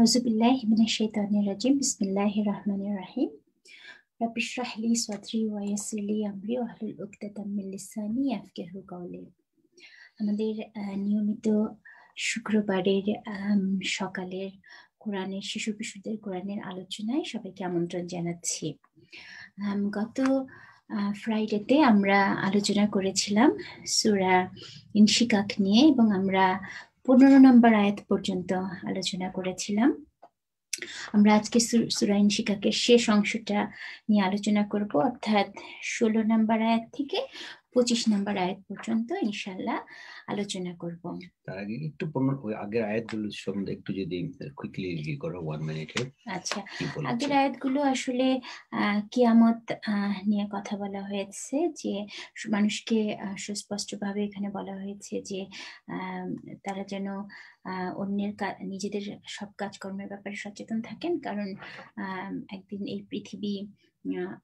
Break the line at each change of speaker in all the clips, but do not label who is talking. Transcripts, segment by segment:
আউযুবিল্লাহি মিনাশ শাইতানির রাজিম বিসমিল্লাহির রহমানির রহিম রাব্বি ইশরাহ লি সাদরি ওয়া ইয়াসসির লি আমরি ওয়াহলুল উকদাতাম মিন লিসানি ইয়াফকাহু আমাদের নিয়মিত শুক্রবারের সকালের কোরআনের শিশু কিশোরদের কোরআনের আলোচনায় সবাইকে আমন্ত্রণ জানাচ্ছি গত ফ্রাইডেতে আমরা আলোচনা করেছিলাম সুরা ইনশিকাক নিয়ে এবং আমরা পনেরো নম্বর আয়াত পর্যন্ত আলোচনা করেছিলাম আমরা আজকে সুরাইন শিকাকের শেষ অংশটা নিয়ে আলোচনা করব অর্থাৎ ষোলো নম্বর আয়াত থেকে পঁচিশ নম্বর আয়াত পর্যন্ত ইনশাল্লাহ আলোচনা করব
তার আগে একটু ওই আগের আয়াতগুলো সম্বন্ধে একটু যদি কুইকলি ই করো ওয়ান মিনিটে
আচ্ছা আগের আয়াতগুলো আসলে কিয়ামত নিয়ে কথা বলা হয়েছে যে মানুষকে সুস্পষ্টভাবে এখানে বলা হয়েছে যে তারা যেন অন্যের নিজেদের সব কাজকর্মের ব্যাপারে সচেতন থাকেন কারণ একদিন এই পৃথিবী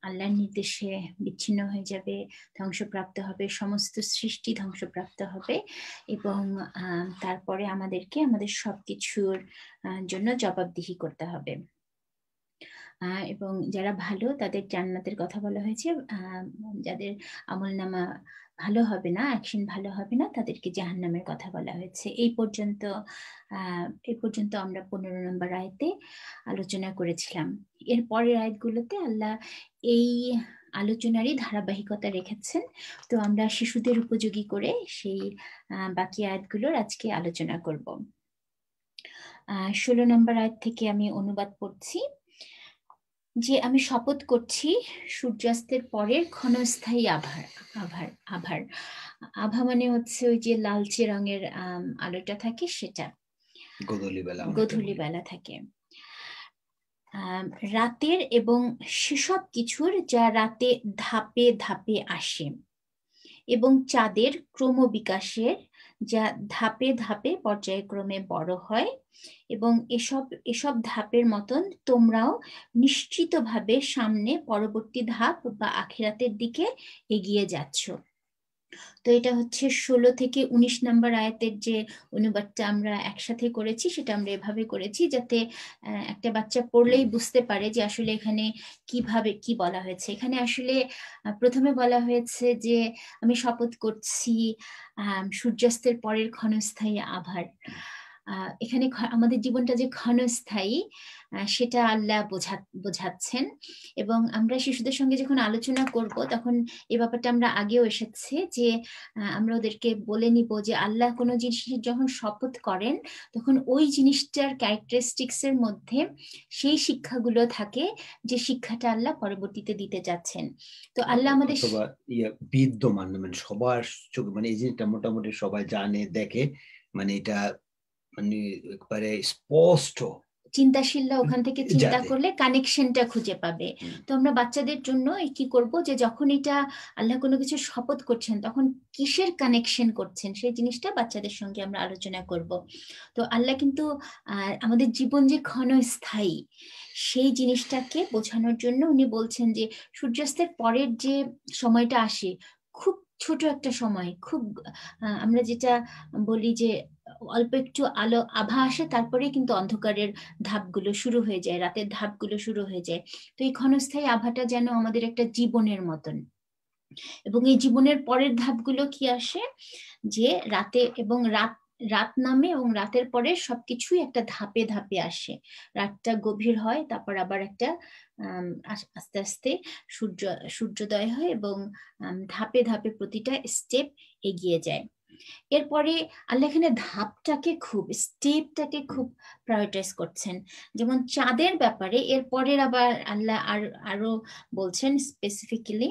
আল্লাহর নির্দেশে বিচ্ছিন্ন হয়ে যাবে ধ্বংসপ্রাপ্ত হবে সমস্ত সৃষ্টি ধ্বংসপ্রাপ্ত হবে এবং তারপরে আমাদেরকে আমাদের সব কিছুর জন্য জবাবদিহি করতে হবে এবং যারা ভালো তাদের জান্নাতের কথা বলা হয়েছে যাদের আমল নামা ভালো হবে না অ্যাকশন ভালো হবে না তাদেরকে জাহান্নামের কথা বলা হয়েছে এই পর্যন্ত এই পর্যন্ত আমরা পনেরো নম্বর আয়তে আলোচনা করেছিলাম এর পরের আয়তগুলোতে আল্লাহ এই আলোচনারই ধারাবাহিকতা রেখেছেন তো আমরা শিশুদের উপযোগী করে সেই বাকি আয়াতগুলোর আজকে আলোচনা করব ষোলো নম্বর আয়াত থেকে আমি অনুবাদ পড়ছি যে আমি শপথ করছি সূর্যাস্তের পরের ক্ষণস্থায়ী আভার আভার আভার আভা মানে হচ্ছে ওই যে লালচে রঙের আলোটা থাকে সেটা গধূলি বেলা থাকে রাতের এবং সেসব কিছুর যা রাতে ধাপে ধাপে আসে এবং চাঁদের ক্রমবিকাশের যা ধাপে ধাপে পর্যায়ক্রমে বড় হয় এবং এসব এসব ধাপের মতন তোমরাও নিশ্চিতভাবে সামনে পরবর্তী ধাপ বা আখেরাতের দিকে এগিয়ে যাচ্ছ তো এটা হচ্ছে ষোলো থেকে উনিশ নাম্বার আয়াতের যে অনুবাদটা আমরা একসাথে করেছি সেটা আমরা এভাবে করেছি যাতে একটা বাচ্চা পড়লেই বুঝতে পারে যে আসলে এখানে কিভাবে কি বলা হয়েছে এখানে আসলে প্রথমে বলা হয়েছে যে আমি শপথ করছি সূর্যাস্তের পরের ক্ষণস্থায়ী আভার এখানে আমাদের জীবনটা যে ক্ষণস্থায়ী আহ সেটা আল্লাহ বোঝা বোঝাচ্ছেন এবং আমরা শিশুদের সঙ্গে যখন আলোচনা করব তখন এ ব্যাপারটা আমরা আগেও এসেছে যে আমরা ওদেরকে বলে নিব যে আল্লাহ কোনো জিনিসের যখন শপথ করেন তখন ওই জিনিসটার ক্যারেক্টারিস্টিক্স এর মধ্যে সেই শিক্ষাগুলো থাকে যে শিক্ষাটা আল্লাহ পরবর্তীতে দিতে যাচ্ছেন তো হ্যাঁ, আল্লাহ আমাদের
বিদ্যমান মানে সবার চোখে মানে এই জিনিসটা মোটামুটি সবাই জানে দেখে মানে এটা মানে একবারে স্পষ্ট
চিন্তাশীলরা ওখান থেকে চিন্তা করলে কানেকশনটা খুঁজে পাবে তো আমরা বাচ্চাদের জন্য কি করব যে যখন এটা আল্লাহ কোনো কিছু শপথ করছেন তখন কিসের কানেকশন করছেন সেই জিনিসটা বাচ্চাদের সঙ্গে আমরা আলোচনা করব তো আল্লাহ কিন্তু আমাদের জীবন যে ক্ষণস্থায়ী সেই জিনিসটাকে বোঝানোর জন্য উনি বলছেন যে সূর্যাস্তের পরের যে সময়টা আসে খুব ছোট একটা সময় খুব আমরা যেটা বলি যে অল্প একটু আলো আভা আসে তারপরে কিন্তু অন্ধকারের ধাপগুলো শুরু হয়ে যায় রাতের ধাপগুলো শুরু হয়ে যায় তো এই ক্ষণস্থায়ী আভাটা যেন আমাদের একটা জীবনের মতন এবং এই জীবনের পরের ধাপগুলো কি আসে যে রাতে এবং রাত রাত নামে এবং রাতের পরে সবকিছুই একটা ধাপে ধাপে আসে রাতটা গভীর হয় তারপর আবার একটা আস্তে আস্তে সূর্য সূর্যোদয় হয় এবং ধাপে ধাপে প্রতিটা স্টেপ এগিয়ে যায় এরপরে আল্লাহ এখানে ধাপটাকে খুব স্টেপটাকে খুব প্রায়োরিটাইজ করছেন যেমন চাঁদের ব্যাপারে এরপরের আবার আল্লাহ আর আরো বলছেন স্পেসিফিক্যালি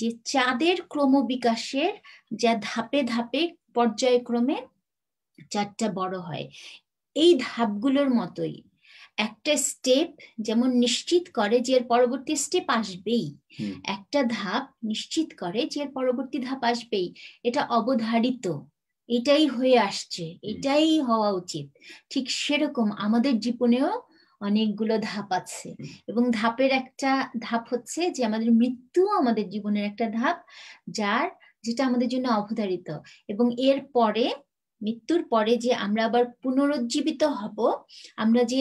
যে চাঁদের ক্রমবিকাশের যা ধাপে ধাপে পর্যায়ক্রমে চারটা বড় হয় এই ধাপগুলোর মতোই একটা স্টেপ যেমন নিশ্চিত করে যে এর পরবর্তী স্টেপ আসবেই একটা ধাপ নিশ্চিত করে যে এর পরবর্তী ধাপ আসবেই এটা অবধারিত এটাই হয়ে আসছে এটাই হওয়া উচিত ঠিক সেরকম আমাদের জীবনেও অনেকগুলো ধাপ আছে এবং ধাপের একটা ধাপ হচ্ছে যে আমাদের মৃত্যু আমাদের জীবনের একটা ধাপ যার যেটা আমাদের জন্য অবধারিত এবং এর পরে মৃত্যুর পরে যে আমরা আবার পুনরুজ্জীবিত হব আমরা যে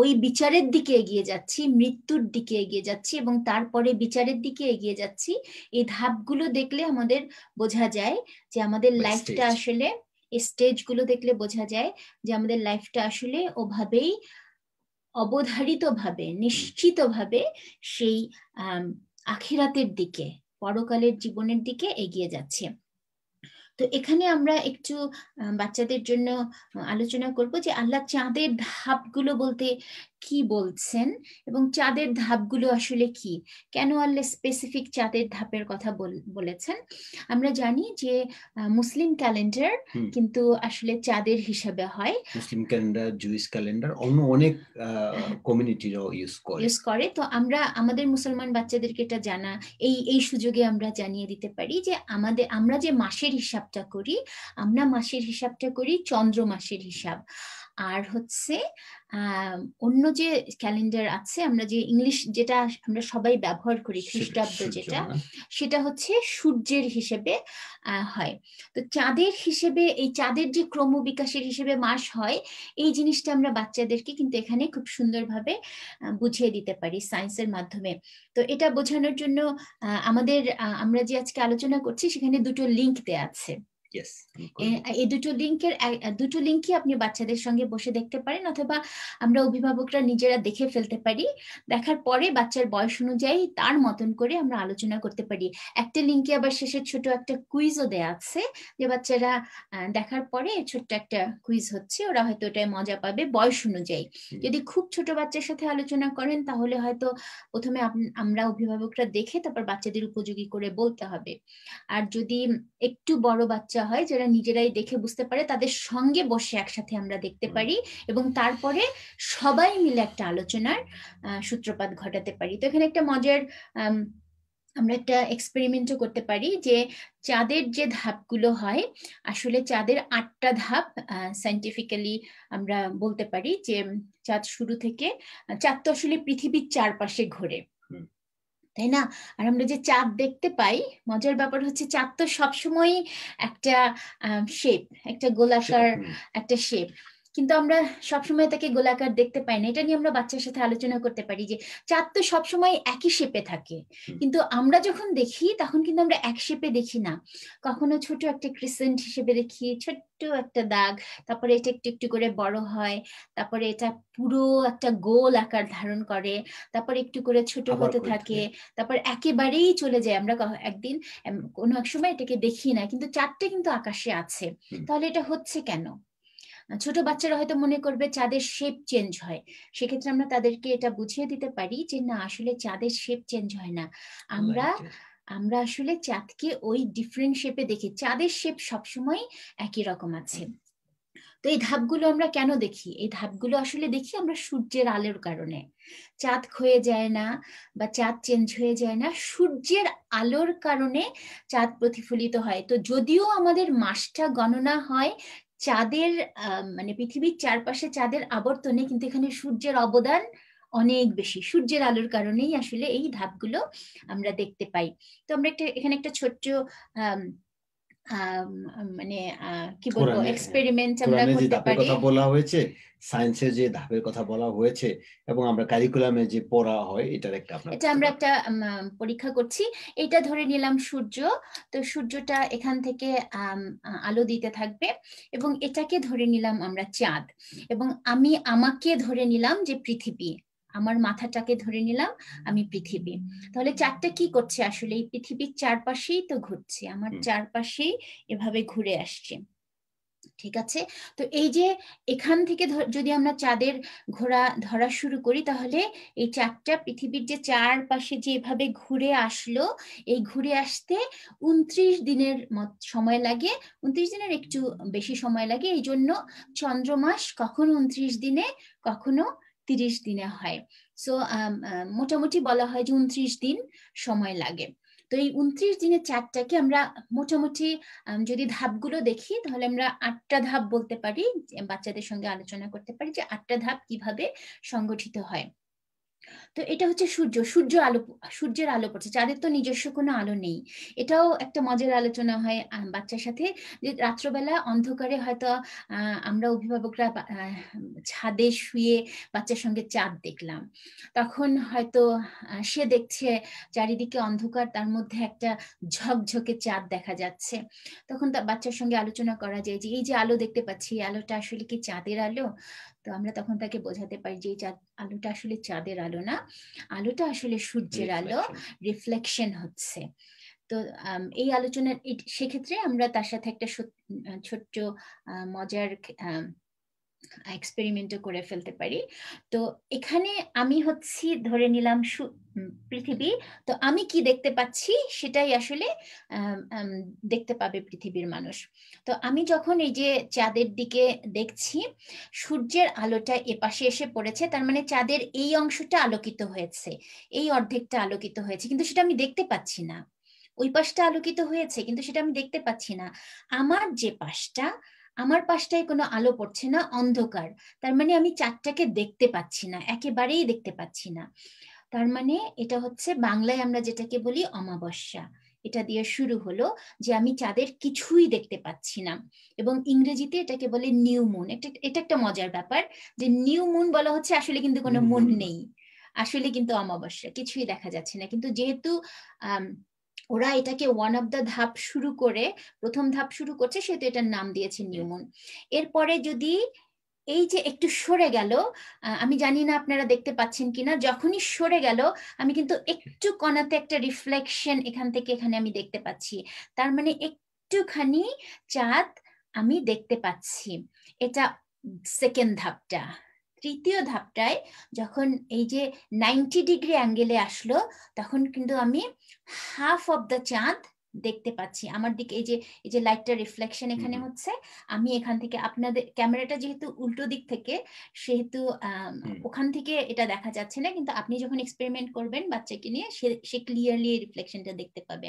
ওই বিচারের দিকে এগিয়ে যাচ্ছি মৃত্যুর দিকে এগিয়ে যাচ্ছি এবং তারপরে বিচারের দিকে এগিয়ে যাচ্ছি এই ধাপগুলো দেখলে আমাদের বোঝা যায় যে আমাদের লাইফটা আসলে স্টেজগুলো দেখলে বোঝা যায় যে আমাদের লাইফটা আসলে ওভাবেই অবধারিতভাবে নিশ্চিতভাবে সেই আখিরাতের দিকে পরকালের জীবনের দিকে এগিয়ে যাচ্ছে তো এখানে আমরা একটু বাচ্চাদের জন্য আলোচনা করব যে আল্লাহ চাঁদের ধাপগুলো বলতে কি বলছেন এবং চাঁদের ধাপগুলো আসলে কি কেন আল্লাহ স্পেসিফিক চাঁদের ধাপের কথা বলেছেন আমরা জানি যে মুসলিম ক্যালেন্ডার কিন্তু আসলে চাঁদের হিসাবে হয়
মুসলিম ক্যালেন্ডার জুইস ক্যালেন্ডার অন্য অনেক কমিউনিটিরাও ইউজ করে ইউজ
করে তো আমরা আমাদের মুসলমান বাচ্চাদেরকে এটা জানা এই এই সুযোগে আমরা জানিয়ে দিতে পারি যে আমাদের আমরা যে মাসের হিসাবটা করি আমরা মাসের হিসাবটা করি চন্দ্র মাসের হিসাব আর হচ্ছে অন্য যে ক্যালেন্ডার আছে আমরা যে ইংলিশ যেটা আমরা সবাই ব্যবহার করি খ্রিস্টাব্দ যেটা মানে। সেটা হচ্ছে সূর্যের হিসেবে হয় তো চাঁদের হিসেবে এই চাঁদের যে ক্রমবিকাশের হিসেবে মাস হয় এই জিনিসটা আমরা বাচ্চাদেরকে কিন্তু এখানে খুব সুন্দরভাবে বুঝিয়ে দিতে পারি সায়েন্সের মাধ্যমে তো এটা বোঝানোর জন্য আমাদের আমরা যে আজকে আলোচনা করছি সেখানে দুটো লিঙ্ক দেয়া আছে এই দুটো লিঙ্কের দুটো লিঙ্কই আপনি বাচ্চাদের সঙ্গে বসে দেখতে পারেন অথবা আমরা অভিভাবকরা নিজেরা দেখে ফেলতে পারি দেখার পরে বাচ্চার বয়স অনুযায়ী তার মতন করে আমরা আলোচনা করতে পারি একটা লিঙ্কে আবার শেষের ছোট একটা কুইজও দেয়া আছে যে বাচ্চারা দেখার পরে ছোট্ট একটা কুইজ হচ্ছে ওরা হয়তো ওটাই মজা পাবে বয়স অনুযায়ী যদি খুব ছোট বাচ্চার সাথে আলোচনা করেন তাহলে হয়তো প্রথমে আমরা অভিভাবকরা দেখে তারপর বাচ্চাদের উপযোগী করে বলতে হবে আর যদি একটু বড় বাচ্চা বাচ্চা হয় যারা নিজেরাই দেখে বুঝতে পারে তাদের সঙ্গে বসে একসাথে আমরা দেখতে পারি এবং তারপরে সবাই মিলে একটা আলোচনার সূত্রপাত ঘটাতে পারি তো এখানে একটা মজার আমরা একটা এক্সপেরিমেন্টও করতে পারি যে চাঁদের যে ধাপগুলো হয় আসলে চাঁদের আটটা ধাপ সাইন্টিফিক্যালি আমরা বলতে পারি যে চাঁদ শুরু থেকে চাঁদ তো আসলে পৃথিবীর চারপাশে ঘোরে তাই না আর আমরা যে চাঁদ দেখতে পাই মজার ব্যাপার হচ্ছে চাঁদ তো সবসময়ই একটা শেপ একটা গোলাকার একটা শেপ কিন্তু আমরা সবসময় তাকে গোলাকার দেখতে পাই না এটা নিয়ে আমরা বাচ্চার সাথে আলোচনা করতে পারি যে চাঁদ তো সবসময় একই শেপে থাকে কিন্তু আমরা যখন দেখি তখন কিন্তু আমরা এক শেপে দেখি না কখনো ছোট একটা ক্রিসেন্ট হিসেবে দেখি ছোট্ট একটা দাগ তারপরে এটা একটু একটু করে বড় হয় তারপরে এটা পুরো একটা গোল আকার ধারণ করে তারপর একটু করে ছোট হতে থাকে তারপর একেবারেই চলে যায় আমরা একদিন কোনো এক সময় এটাকে দেখি না কিন্তু চাঁদটা কিন্তু আকাশে আছে তাহলে এটা হচ্ছে কেন ছোট বাচ্চারা হয়তো মনে করবে চাঁদের শেপ চেঞ্জ হয় সেক্ষেত্রে আমরা তাদেরকে এটা বুঝিয়ে দিতে পারি যে না আসলে চাঁদের শেপ চেঞ্জ হয় না আমরা আমরা আসলে চাঁদকে ওই ডিফারেন্ট শেপে দেখি চাঁদের শেপ সবসময় একই রকম আছে তো এই ধাপগুলো আমরা কেন দেখি এই ধাপগুলো আসলে দেখি আমরা সূর্যের আলোর কারণে চাঁদ ক্ষয়ে যায় না বা চাঁদ চেঞ্জ হয়ে যায় না সূর্যের আলোর কারণে চাঁদ প্রতিফলিত হয় তো যদিও আমাদের মাসটা গণনা হয় চাঁদের মানে পৃথিবীর চারপাশে চাঁদের আবর্তনে কিন্তু এখানে সূর্যের অবদান অনেক বেশি সূর্যের আলোর কারণেই আসলে এই ধাপগুলো আমরা দেখতে পাই তো আমরা একটা এখানে একটা ছোট্ট আহ মানে কি বলবো এক্সপেরিমেন্ট আমরা করতে পারি কথা বলা
হয়েছে সায়েন্সের যে ধাপের কথা বলা হয়েছে এবং আমরা কারিকুলামে যে পড়া হয় এটার একটা এটা
আমরা একটা পরীক্ষা করছি এটা ধরে নিলাম সূর্য তো সূর্যটা এখান থেকে আলো দিতে থাকবে এবং এটাকে ধরে নিলাম আমরা চাঁদ এবং আমি আমাকে ধরে নিলাম যে পৃথিবী আমার মাথাটাকে ধরে নিলাম আমি পৃথিবী তাহলে চারটা কি করছে আসলে এই পৃথিবীর চারপাশেই তো ঘুরছে আমার চারপাশেই এভাবে ঘুরে আসছে ঠিক আছে তো এই যে এখান থেকে যদি আমরা চাঁদের ঘোরা ধরা শুরু করি তাহলে এই চারটা পৃথিবীর যে চারপাশে যে এভাবে ঘুরে আসলো এই ঘুরে আসতে উনত্রিশ দিনের মত সময় লাগে উনত্রিশ দিনের একটু বেশি সময় লাগে এই জন্য চন্দ্রমাস কখনো উনত্রিশ দিনে কখনো তিরিশ দিনে হয় সো um, um, মোটামুটি বলা হয় যে উনত্রিশ দিন সময় লাগে তো এই উনত্রিশ দিনের চারটাকে আমরা মোটামুটি um, যদি ধাপগুলো দেখি তাহলে আমরা আটটা ধাপ বলতে পারি বাচ্চাদের সঙ্গে আলোচনা করতে পারি যে আটটা ধাপ কিভাবে সংগঠিত হয় তো এটা হচ্ছে সূর্য সূর্য আলো সূর্যের আলো পড়ছে চাঁদের তো নিজস্ব কোনো আলো নেই এটাও একটা মজার আলোচনা হয় বাচ্চার সাথে যে রাত্রবেলা অন্ধকারে হয়তো আমরা অভিভাবকরা ছাদে শুয়ে বাচ্চার সঙ্গে চাঁদ দেখলাম তখন হয়তো সে দেখছে চারিদিকে অন্ধকার তার মধ্যে একটা ঝকঝকে চাঁদ দেখা যাচ্ছে তখন তার বাচ্চার সঙ্গে আলোচনা করা যায় যে এই যে আলো দেখতে পাচ্ছি আলোটা আসলে কি চাঁদের আলো তো আমরা তখন তাকে বোঝাতে পারি যে চাঁদ আলোটা আসলে চাঁদের আলো না আলোটা আসলে সূর্যের আলো রিফ্লেকশন হচ্ছে তো এই আলোচনার সেক্ষেত্রে আমরা তার সাথে একটা ছোট্ট মজার এক্সপেরিমেন্টও করে ফেলতে পারি তো এখানে আমি হচ্ছি ধরে নিলাম পৃথিবী তো আমি কি দেখতে পাচ্ছি সেটাই আসলে দেখতে পাবে পৃথিবীর মানুষ তো আমি যখন এই যে চাঁদের দিকে দেখছি সূর্যের আলোটা এপাশে এসে পড়েছে তার মানে চাঁদের এই অংশটা আলোকিত হয়েছে এই অর্ধেকটা আলোকিত হয়েছে কিন্তু সেটা আমি দেখতে পাচ্ছি না ওই পাশটা আলোকিত হয়েছে কিন্তু সেটা আমি দেখতে পাচ্ছি না আমার যে পাশটা আমার পাশটায় কোনো আলো পড়ছে না অন্ধকার তার মানে আমি চাঁদটাকে দেখতে পাচ্ছি না একেবারেই দেখতে পাচ্ছি না তার মানে এটা হচ্ছে বাংলায় আমরা যেটাকে বলি অমাবস্যা এটা দিয়ে শুরু হলো যে আমি চাঁদের কিছুই দেখতে পাচ্ছি না এবং ইংরেজিতে এটাকে বলে নিউ মুন এটা এটা একটা মজার ব্যাপার যে নিউ মুন বলা হচ্ছে আসলে কিন্তু কোনো মুন নেই আসলে কিন্তু অমাবস্যা কিছুই দেখা যাচ্ছে না কিন্তু যেহেতু আহ ওরা এটাকে ওয়ান অফ দ্য ধাপ শুরু করে প্রথম ধাপ শুরু করছে সেহেতু এটার নাম দিয়েছে নিউমন এরপরে যদি এই যে একটু সরে গেল আমি জানি না আপনারা দেখতে পাচ্ছেন কিনা যখনই সরে গেল আমি কিন্তু একটু কণাতে একটা রিফ্লেকশন এখান থেকে এখানে আমি দেখতে পাচ্ছি তার মানে একটুখানি চাঁদ আমি দেখতে পাচ্ছি এটা সেকেন্ড ধাপটা তৃতীয় ধাপটায় যখন এই যে নাইনটি ডিগ্রি অ্যাঙ্গেলে আসলো তখন কিন্তু আমি হাফ অফ দ্য চাঁদ দেখতে পাচ্ছি আমার দিকে এই যে এই যে লাইটটা রিফ্লেকশন এখানে হচ্ছে আমি এখান থেকে আপনাদের ক্যামেরাটা যেহেতু উল্টো দিক থেকে সেহেতু ওখান থেকে এটা দেখা যাচ্ছে না কিন্তু আপনি যখন এক্সপেরিমেন্ট করবেন বাচ্চাকে নিয়ে সে ক্লিয়ারলি রিফ্লেকশনটা দেখতে পাবে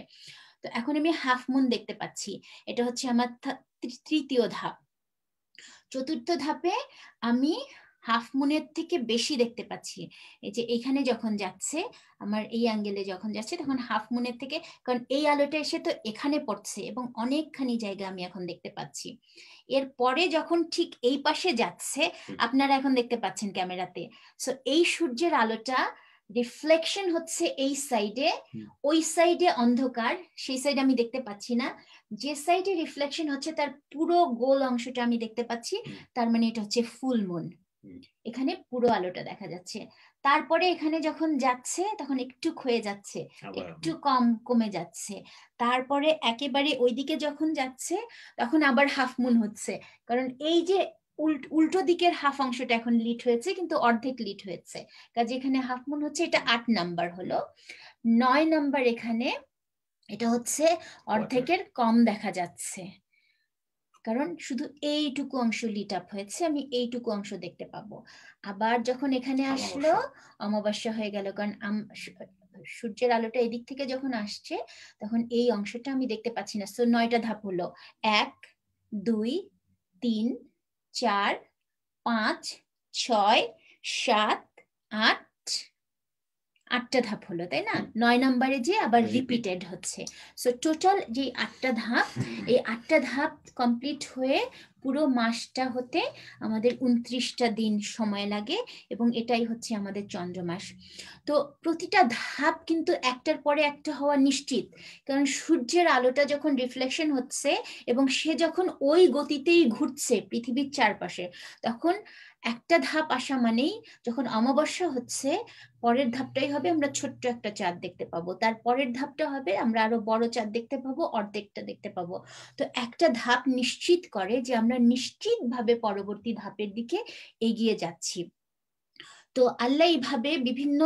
তো এখন আমি হাফ মুন দেখতে পাচ্ছি এটা হচ্ছে আমার তৃতীয় ধাপ চতুর্থ ধাপে আমি হাফ মুনের থেকে বেশি দেখতে পাচ্ছি এই যে এখানে যখন যাচ্ছে আমার এই অ্যাঙ্গেলে যখন যাচ্ছে তখন হাফ মুনের থেকে কারণ এই আলোটা এসে তো এখানে পড়ছে এবং অনেকখানি জায়গা আমি এখন দেখতে পাচ্ছি এর পরে যখন ঠিক এই পাশে যাচ্ছে আপনারা এখন দেখতে পাচ্ছেন ক্যামেরাতে সো এই সূর্যের আলোটা রিফ্লেকশন হচ্ছে এই সাইডে ওই সাইডে অন্ধকার সেই সাইড আমি দেখতে পাচ্ছি না যে সাইডে রিফ্লেকশন হচ্ছে তার পুরো গোল অংশটা আমি দেখতে পাচ্ছি তার মানে এটা হচ্ছে ফুল মুন এখানে পুরো আলোটা দেখা যাচ্ছে তারপরে এখানে যখন যাচ্ছে তখন একটু ক্ষয়ে যাচ্ছে একটু কম কমে যাচ্ছে তারপরে একেবারে ওইদিকে যখন যাচ্ছে তখন আবার হাফ মুন হচ্ছে কারণ এই যে উল্টো দিকের হাফ অংশটা এখন লিট হয়েছে কিন্তু অর্ধেক লিট হয়েছে কাজে এখানে হাফ মুন হচ্ছে এটা আট নাম্বার হলো নয় নাম্বার এখানে এটা হচ্ছে অর্ধেকের কম দেখা যাচ্ছে কারণ শুধু এইটুকু অংশ লিট আপ হয়েছে আমি এইটুকু অংশ দেখতে পাবো আবার যখন এখানে আসলো অমাবস্যা হয়ে গেল কারণ সূর্যের আলোটা এদিক থেকে যখন আসছে তখন এই অংশটা আমি দেখতে পাচ্ছি না সো নয়টা ধাপ হলো এক দুই তিন চার পাঁচ ছয় সাত আট আটটা ধাপ হলো তাই না নয় নম্বরে যে আবার রিপিটেড হচ্ছে সো টোটাল যে আটটা ধাপ এই আটটা ধাপ কমপ্লিট হয়ে পুরো মাসটা হতে আমাদের উনত্রিশটা দিন সময় লাগে এবং এটাই হচ্ছে আমাদের চন্দ্রমাস তো প্রতিটা ধাপ কিন্তু একটার পরে একটা হওয়া নিশ্চিত কারণ সূর্যের আলোটা যখন রিফ্লেকশন হচ্ছে এবং সে যখন ওই গতিতেই ঘুরছে পৃথিবীর চারপাশে তখন একটা ধাপ আসা মানেই যখন অমাবস্যা হচ্ছে পরের ধাপটাই হবে আমরা ছোট্ট একটা চাঁদ দেখতে পাবো তার পরের ধাপটা হবে আমরা আরো বড় চাঁদ দেখতে পাবো অর্ধেকটা দেখতে পাবো তো একটা ধাপ নিশ্চিত করে যে আমরা নিশ্চিতভাবে পরবর্তী ধাপের দিকে এগিয়ে যাচ্ছি তো আল্লাহ এইভাবে বিভিন্ন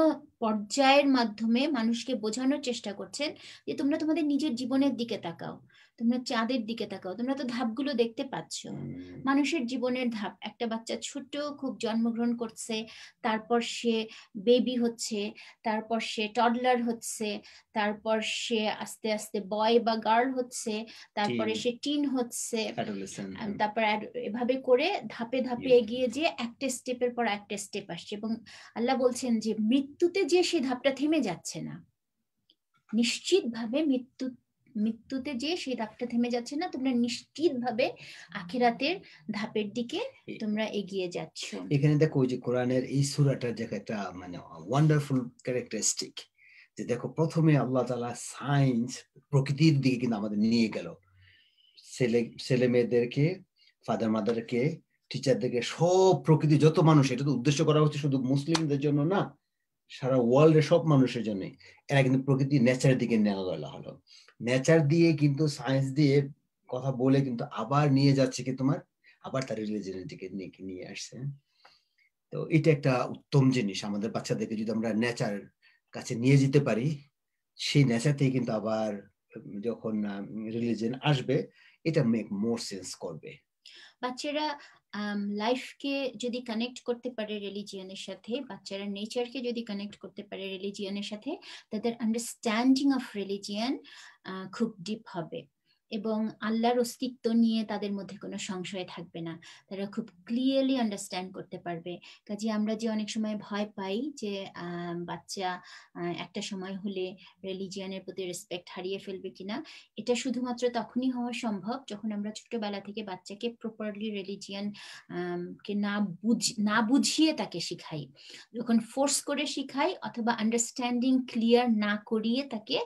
পর্যায়ের মাধ্যমে মানুষকে বোঝানোর চেষ্টা করছেন যে তোমরা তোমাদের নিজের জীবনের দিকে তাকাও তোমরা চাঁদের দিকে তাকাও তোমরা তো ধাপগুলো দেখতে পাচ্ছ মানুষের জীবনের ধাপ একটা বাচ্চা ছোট খুব জন্মগ্রহণ করছে তারপর সে বেবি হচ্ছে তারপর সে টডলার হচ্ছে তারপর সে আস্তে আস্তে বয় বা গার্ল হচ্ছে তারপরে সে টিন হচ্ছে তারপর এভাবে করে ধাপে ধাপে এগিয়ে যেয়ে একটা স্টেপের পর একটা স্টেপ আসছে এবং আল্লাহ বলছেন যে মৃত্যুতে যে সে ধাপটা থেমে যাচ্ছে না নিশ্চিতভাবে মৃত্যু মৃত্যুতে যে সেই ধাপটা থেমে যাচ্ছে না তোমরা নিশ্চিত ভাবে আখেরাতের ধাপের দিকে তোমরা এগিয়ে যাচ্ছ
এখানে দেখো ওই যে কোরআনের এই সুরাটার যে একটা মানে ওয়ান্ডারফুল ক্যারেক্টারিস্টিক যে দেখো প্রথমে আল্লাহ তালা সায়েন্স প্রকৃতির দিকে কিন্তু আমাদের নিয়ে গেল ছেলে ছেলে মেয়েদেরকে ফাদার মাদারকে টিচারদেরকে সব প্রকৃতি যত মানুষ এটা তো উদ্দেশ্য করা হচ্ছে শুধু মুসলিমদের জন্য না সারা ওয়ার্ল্ডের সব মানুষের জন্য এরা কিন্তু প্রকৃতি নেচারের দিকে নেওয়া গেল হলো নেচার দিয়ে কিন্তু সায়েন্স দিয়ে কথা বলে কিন্তু আবার নিয়ে যাচ্ছে কি তোমার আবার তার রিলিজনের দিকে নিয়ে আসছে তো এটা একটা উত্তম জিনিস আমাদের বাচ্চাদেরকে যদি আমরা নেচার কাছে নিয়ে যেতে পারি সেই নেচারতেই কিন্তু আবার যখন রিলিজন আসবে এটা মেক মোর সেন্স করবে
বাচ্চারা লাইফকে যদি কানেক্ট করতে পারে রিলিজিয়নের সাথে বাচ্চারা নেচারকে যদি কানেক্ট করতে পারে রিলিজিয়নের সাথে তাদের আন্ডারস্ট্যান্ডিং অফ রিলিজিয়ান খুব ডিপ হবে এবং আল্লাহর অস্তিত্ব নিয়ে তাদের মধ্যে কোনো সংশয় থাকবে না তারা খুব ক্লিয়ারলি আন্ডারস্ট্যান্ড করতে পারবে কাজে আমরা যে অনেক সময় ভয় পাই যে বাচ্চা একটা সময় হলে রিলিজিয়ানের প্রতি রেসপেক্ট হারিয়ে ফেলবে কিনা এটা শুধুমাত্র তখনই হওয়া সম্ভব যখন আমরা ছোটবেলা থেকে বাচ্চাকে প্রপারলি রিলিজিয়ান কে না বুঝ না বুঝিয়ে তাকে শিখাই যখন ফোর্স করে শিখাই অথবা আন্ডারস্ট্যান্ডিং ক্লিয়ার না করিয়ে তাকে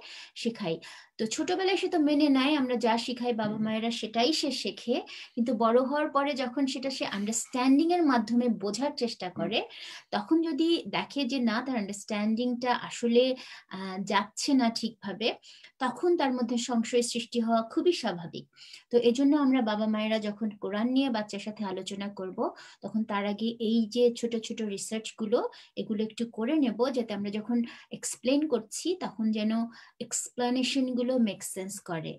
শেখাই তো ছোটবেলায় সে তো মেনে নেয় আমরা যা শিখাই বাবা মায়েরা সেটাই সে শেখে কিন্তু বড় হওয়ার পরে যখন সেটা সে আন্ডারস্ট্যান্ডিং এর মাধ্যমে বোঝার চেষ্টা করে তখন যদি দেখে যে না তার আন্ডারস্ট্যান্ডিংটা আসলে যাচ্ছে না ঠিকভাবে তখন তার মধ্যে সংশয় সৃষ্টি হওয়া খুবই স্বাভাবিক তো এজন্য আমরা বাবা মায়েরা যখন কোরআন নিয়ে বাচ্চার সাথে আলোচনা করব তখন তার আগে এই যে ছোট ছোট রিসার্চ গুলো এগুলো একটু করে নেব যাতে আমরা যখন এক্সপ্লেন করছি তখন যেন এক্সপ্লেনেশন গুলো গুলো মেক সেন্স করে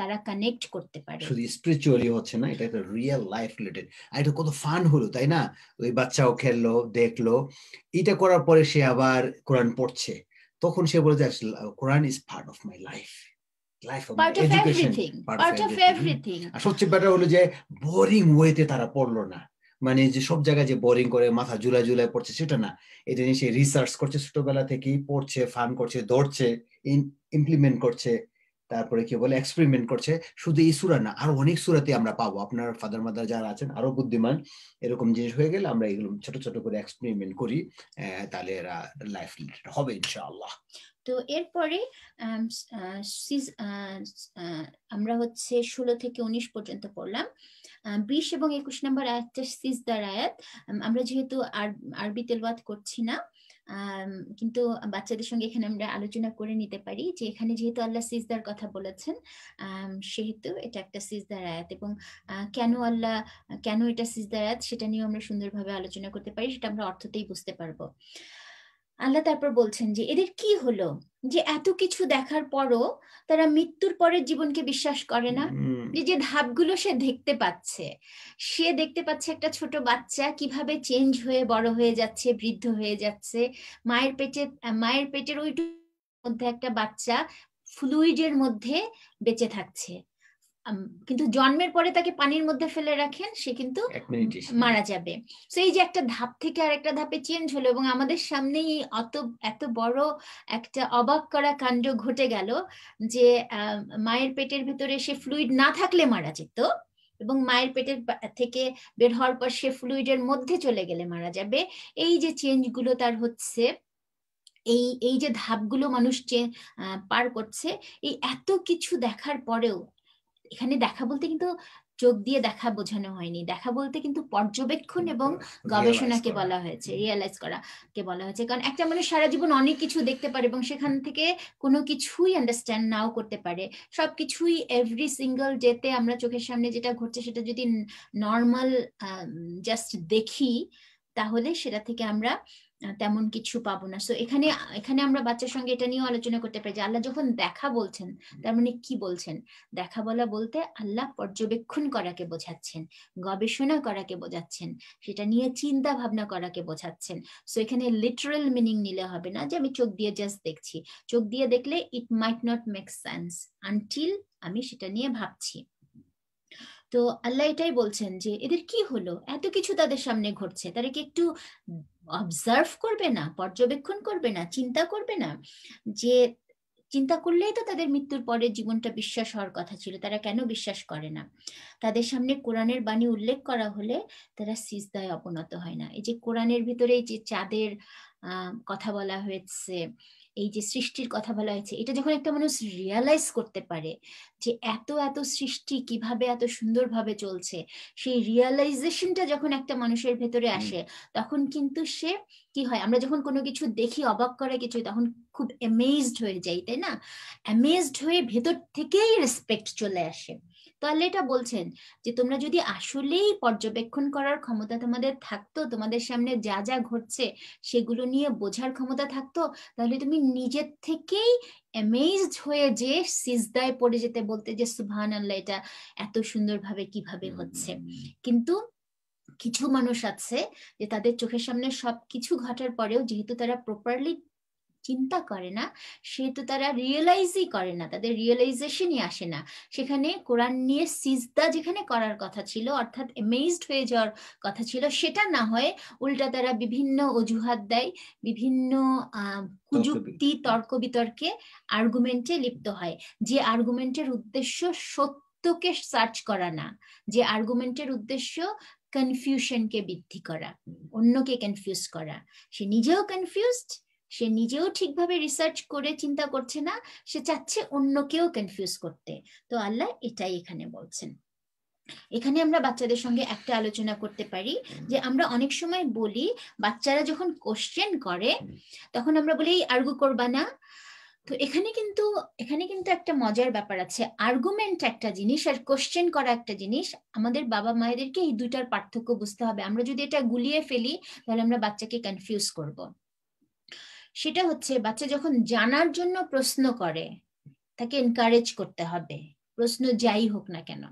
তারা কানেক্ট করতে পারে শুধু
স্পিরিচুয়ালি হচ্ছে না এটা একটা রিয়েল লাইফ রিলেটেড আর এটা কত ফান হলো তাই না ওই বাচ্চাও খেললো দেখলো এটা করার পরে সে আবার কোরআন পড়ছে তখন সে বলে যে Quran is part of my life life of education আর সবচেয়ে বেটার হলো যে বোরিং ওয়েতে তারা পড়লো না মানে যে সব জায়গায় যে বোরিং করে মাথা জুলাই জুলাই পড়ছে সেটা না এটা নিয়ে সে রিসার্চ করছে ছোটবেলা থেকেই পড়ছে ফান করছে ধরছে ইমপ্লিমেন্ট করছে তারপরে কি বলে এক্সপেরিমেন্ট করছে শুধু এই সুরা না আরো অনেক সুরাতে আমরা পাবো আপনার ফাদার মাদার যারা আছেন আরো বুদ্ধিমান এরকম জিনিস হয়ে গেলে আমরা এগুলো ছোট ছোট করে এক্সপেরিমেন্ট করি তাহলে এরা লাইফ রিলেটেড হবে ইনশাআল্লাহ
তো এরপরে আমরা হচ্ছে ষোলো থেকে উনিশ পর্যন্ত পড়লাম বিশ এবং একুশ নম্বর আয়াতটা সিজদার আয়াত আমরা যেহেতু আরবি তেলবাদ করছি না কিন্তু বাচ্চাদের সঙ্গে এখানে আমরা আলোচনা করে নিতে পারি যে এখানে যেহেতু আল্লাহ সিজদার কথা বলেছেন সেহেতু এটা একটা সিজদার আয়াত এবং কেন আল্লাহ কেন এটা সিজদার আয়াত সেটা নিয়েও আমরা সুন্দরভাবে আলোচনা করতে পারি সেটা আমরা অর্থতেই বুঝতে পারবো আহ আল্লাহ তারপর বলছেন যে এদের কি হলো যে এত কিছু দেখার পরও তারা মৃত্যুর পরের জীবনকে বিশ্বাস করে না যে যে ধাপগুলো সে দেখতে পাচ্ছে সে দেখতে পাচ্ছে একটা ছোট বাচ্চা কিভাবে চেঞ্জ হয়ে বড় হয়ে যাচ্ছে বৃদ্ধ হয়ে যাচ্ছে মায়ের পেটে মায়ের পেটের ওইটুকু মধ্যে একটা বাচ্চা ফ্লুইডের মধ্যে বেঁচে থাকছে কিন্তু জন্মের পরে তাকে পানির মধ্যে ফেলে রাখেন সে কিন্তু মারা যাবে তো এই যে একটা ধাপ থেকে আর একটা ধাপে চেঞ্জ হলো এবং আমাদের সামনেই অত এত বড় একটা অবাক করা কাণ্ড ঘটে গেল যে মায়ের পেটের ভেতরে সে ফ্লুইড না থাকলে মারা যেত এবং মায়ের পেটের থেকে বের হওয়ার পর সে ফ্লুইডের মধ্যে চলে গেলে মারা যাবে এই যে চেঞ্জগুলো তার হচ্ছে এই এই যে ধাপগুলো মানুষ পার করছে এই এত কিছু দেখার পরেও এখানে দেখা বলতে কিন্তু চোখ দিয়ে দেখা বোঝানো হয়নি দেখা বলতে কিন্তু পর্যবেক্ষণ এবং গবেষণাকে বলা হয়েছে রিয়েলাইজ করা কে বলা হয়েছে কারণ একটা মানুষ সারা জীবন অনেক কিছু দেখতে পারে এবং সেখান থেকে কোনো কিছুই আন্ডারস্ট্যান্ড নাও করতে পারে সব কিছুই এভরি সিঙ্গল ডেতে আমরা চোখের সামনে যেটা ঘটছে সেটা যদি নর্মাল জাস্ট দেখি তাহলে সেটা থেকে আমরা তেমন কিছু পাবো না সো এখানে এখানে আমরা বাচ্চার সঙ্গে এটা নিয়েও আলোচনা করতে পারি যে আল্লাহ যখন দেখা বলছেন তার মানে কি বলছেন দেখা বলা বলতে আল্লাহ পর্যবেক্ষণ করাকে বোঝাচ্ছেন গবেষণা করাকে বোঝাচ্ছেন সেটা নিয়ে চিন্তা ভাবনা করাকে বোঝাচ্ছেন সো এখানে লিটারেল মিনিং নিলে হবে না যে আমি চোখ দিয়ে জাস্ট দেখছি চোখ দিয়ে দেখলে it might not make sense until আমি সেটা নিয়ে ভাবছি তো আল্লাহ এটাই বলছেন যে এদের কি হলো এত কিছু তাদের সামনে ঘটছে তারা কি একটু অবজার্ভ করবে না পর্যবেক্ষণ করবে না চিন্তা করবে না যে চিন্তা করলেই তো তাদের মৃত্যুর পরে জীবনটা বিশ্বাস হওয়ার কথা ছিল তারা কেন বিশ্বাস করে না তাদের সামনে কোরআনের বাণী উল্লেখ করা হলে তারা সিজদায় অবনত হয় না এই যে কোরআনের ভিতরে যে চাঁদের কথা বলা হয়েছে এই যে সৃষ্টির কথা বলা হয়েছে এটা যখন একটা মানুষ রিয়ালাইজ করতে পারে যে এত এত সৃষ্টি কিভাবে এত সুন্দরভাবে চলছে সেই রিয়ালাইজেশনটা যখন একটা মানুষের ভেতরে আসে তখন কিন্তু সে কি হয় আমরা যখন কোনো কিছু দেখি অবাক করে কিছু তখন খুব অ্যামেজড হয়ে যাই তাই না অ্যামেজড হয়ে ভেতর থেকেই রেসপেক্ট চলে আসে তো আল্লাহ এটা বলছেন যে তোমরা যদি আসলেই পর্যবেক্ষণ করার ক্ষমতা তোমাদের থাকতো তোমাদের সামনে যা যা ঘটছে সেগুলো নিয়ে বোঝার ক্ষমতা থাকতো তাহলে তুমি নিজের থেকেই অ্যামেজড হয়ে যে সিজদায় পড়ে যেতে বলতে যে সুভান আল্লাহ এটা এত সুন্দরভাবে কিভাবে হচ্ছে কিন্তু কিছু মানুষ আছে যে তাদের চোখের সামনে সবকিছু ঘটার পরেও যেহেতু তারা প্রপারলি চিন্তা করে না সে তো তারা রিয়েলাইজই করে না তাদের রিয়েলাইজেশনই আসে না সেখানে কোরআন নিয়ে সিজদা যেখানে করার কথা ছিল অর্থাৎ এমেজড হয়ে যাওয়ার কথা ছিল সেটা না হয়ে উল্টা তারা বিভিন্ন অজুহাত দেয় বিভিন্ন কুযুক্তি তর্ক বিতর্কে আর্গুমেন্টে লিপ্ত হয় যে আর্গুমেন্টের উদ্দেশ্য সত্যকে সার্চ করা না যে আর্গুমেন্টের উদ্দেশ্য কনফিউশনকে বৃদ্ধি করা অন্যকে কনফিউজ করা সে নিজেও কনফিউজড সে নিজেও ঠিকভাবে রিসার্চ করে চিন্তা করছে না সে চাচ্ছে অন্যকেও কনফিউজ করতে তো আল্লাহ এটাই এখানে বলছেন এখানে আমরা বাচ্চাদের সঙ্গে একটা আলোচনা করতে পারি যে আমরা অনেক সময় বলি বাচ্চারা যখন কোশ্চেন করে তখন আমরা বলি আর্গু করবা না তো এখানে কিন্তু এখানে কিন্তু একটা মজার ব্যাপার আছে আর্গুমেন্ট একটা জিনিস আর কোশ্চেন করা একটা জিনিস আমাদের বাবা মায়েদেরকে এই দুটার পার্থক্য বুঝতে হবে আমরা যদি এটা গুলিয়ে ফেলি তাহলে আমরা বাচ্চাকে কনফিউজ করবো সেটা হচ্ছে বাচ্চা যখন জানার জন্য প্রশ্ন করে তাকে এনকারেজ করতে হবে প্রশ্ন যাই হোক না কেন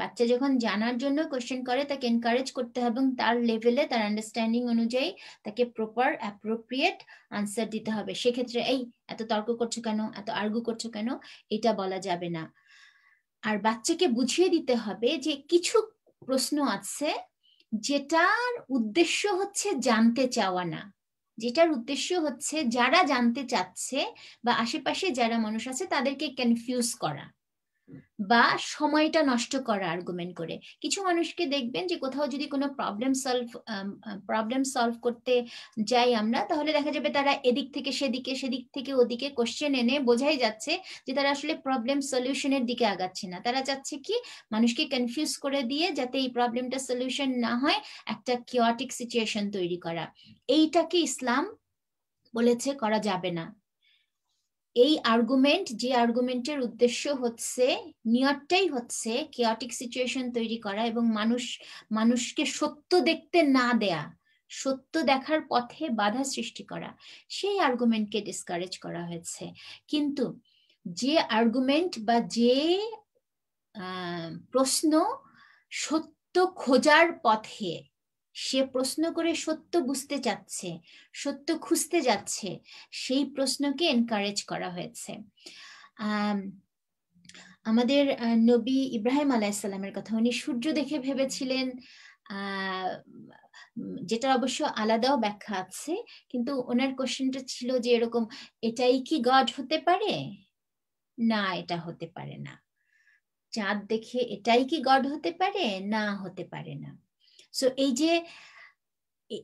বাচ্চা যখন জানার জন্য কোয়েশ্চেন করে তাকে এনকারেজ করতে হবে এবং তার লেভেলে তার আন্ডারস্ট্যান্ডিং অনুযায়ী তাকে প্রপার অ্যাপ্রোপ্রিয়েট আনসার দিতে হবে সেক্ষেত্রে এই এত তর্ক করছো কেন এত আর্গু করছো কেন এটা বলা যাবে না আর বাচ্চাকে বুঝিয়ে দিতে হবে যে কিছু প্রশ্ন আছে যেটার উদ্দেশ্য হচ্ছে জানতে চাওয়া না যেটার উদ্দেশ্য হচ্ছে যারা জানতে চাচ্ছে বা আশেপাশে যারা মানুষ আছে তাদেরকে কনফিউজ করা বা সময়টা নষ্ট করা আর্গুমেন্ট করে কিছু মানুষকে দেখবেন যে কোথাও যদি কোনো প্রবলেম সলভ প্রবলেম সলভ করতে যাই আমরা তাহলে দেখা যাবে তারা এদিক থেকে সেদিকে সেদিক থেকে ওদিকে কোশ্চেন এনে বোঝাই যাচ্ছে যে তারা আসলে প্রবলেম সলিউশনের দিকে আগাচ্ছে না তারা চাচ্ছে কি মানুষকে কনফিউজ করে দিয়ে যাতে এই প্রবলেমটা সলিউশন না হয় একটা কিওটিক সিচুয়েশন তৈরি করা এইটাকে ইসলাম বলেছে করা যাবে না এই আর্গুমেন্ট যে আর্গুমেন্টের উদ্দেশ্য হচ্ছে নিয়তটাই হচ্ছে কেয়াটিক সিচুয়েশন তৈরি করা এবং মানুষ মানুষকে সত্য দেখতে না দেয়া সত্য দেখার পথে বাধা সৃষ্টি করা সেই আর্গুমেন্টকে ডিসকারেজ করা হয়েছে কিন্তু যে আর্গুমেন্ট বা যে প্রশ্ন সত্য খোঁজার পথে সে প্রশ্ন করে সত্য বুঝতে যাচ্ছে সত্য খুঁজতে যাচ্ছে সেই প্রশ্নকে এনকারেজ করা হয়েছে আমাদের নবী ইব্রাহিম আলাইসাল্লামের কথা উনি সূর্য দেখে ভেবেছিলেন যেটা অবশ্য আলাদাও ব্যাখ্যা আছে কিন্তু ওনার কোশ্চেনটা ছিল যে এরকম এটাই কি গড হতে পারে না এটা হতে পারে না চাঁদ দেখে এটাই কি গড হতে পারে না হতে পারে না সো এই যে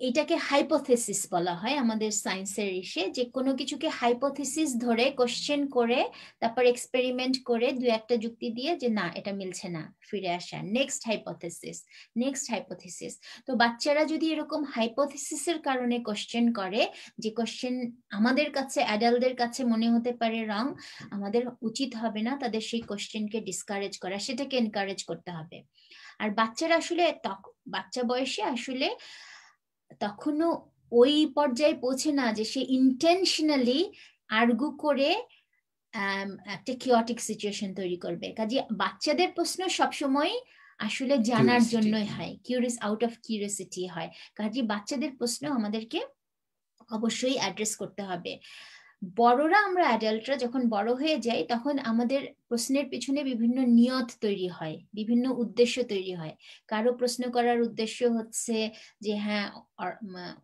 এটাকে হাইপোথেসিস বলা হয় আমাদের সায়েন্সের ইসে যে কোনো কিছুকে হাইপোথেসিস ধরে কোশ্চেন করে তারপর এক্সপেরিমেন্ট করে দু একটা যুক্তি দিয়ে যে না এটা মিলছে না ফিরে আসা নেক্সট হাইপোথেসিস নেক্সট হাইপোথেসিস তো বাচ্চারা যদি এরকম হাইপোথেসিসের কারণে কোশ্চেন করে যে কোশ্চেন আমাদের কাছে অ্যাডাল্টদের কাছে মনে হতে পারে রং আমাদের উচিত হবে না তাদের সেই কোশ্চেনকে ডিসকারেজ করা সেটাকে এনকারেজ করতে হবে আর বাচ্চারা আসলে বাচ্চা বয়সে আসলে তখনও ওই পর্যায়ে পৌঁছে না যে সে ইন্টেনশনালি আর্গু করে um, একটা কিওটিক সিচুয়েশন তৈরি করবে কাজে বাচ্চাদের প্রশ্ন সবসময় আসলে জানার জন্যই হয় কিউরিস আউট অফ কিউরিয়াসিটি হয় কাজে বাচ্চাদের প্রশ্ন আমাদেরকে অবশ্যই অ্যাড্রেস করতে হবে বড়রা আমরা অ্যাডাল্টরা যখন বড় হয়ে যাই তখন আমাদের প্রশ্নের পিছনে বিভিন্ন নিয়ত তৈরি হয় বিভিন্ন উদ্দেশ্য তৈরি হয় কারো প্রশ্ন করার উদ্দেশ্য হচ্ছে যে হ্যাঁ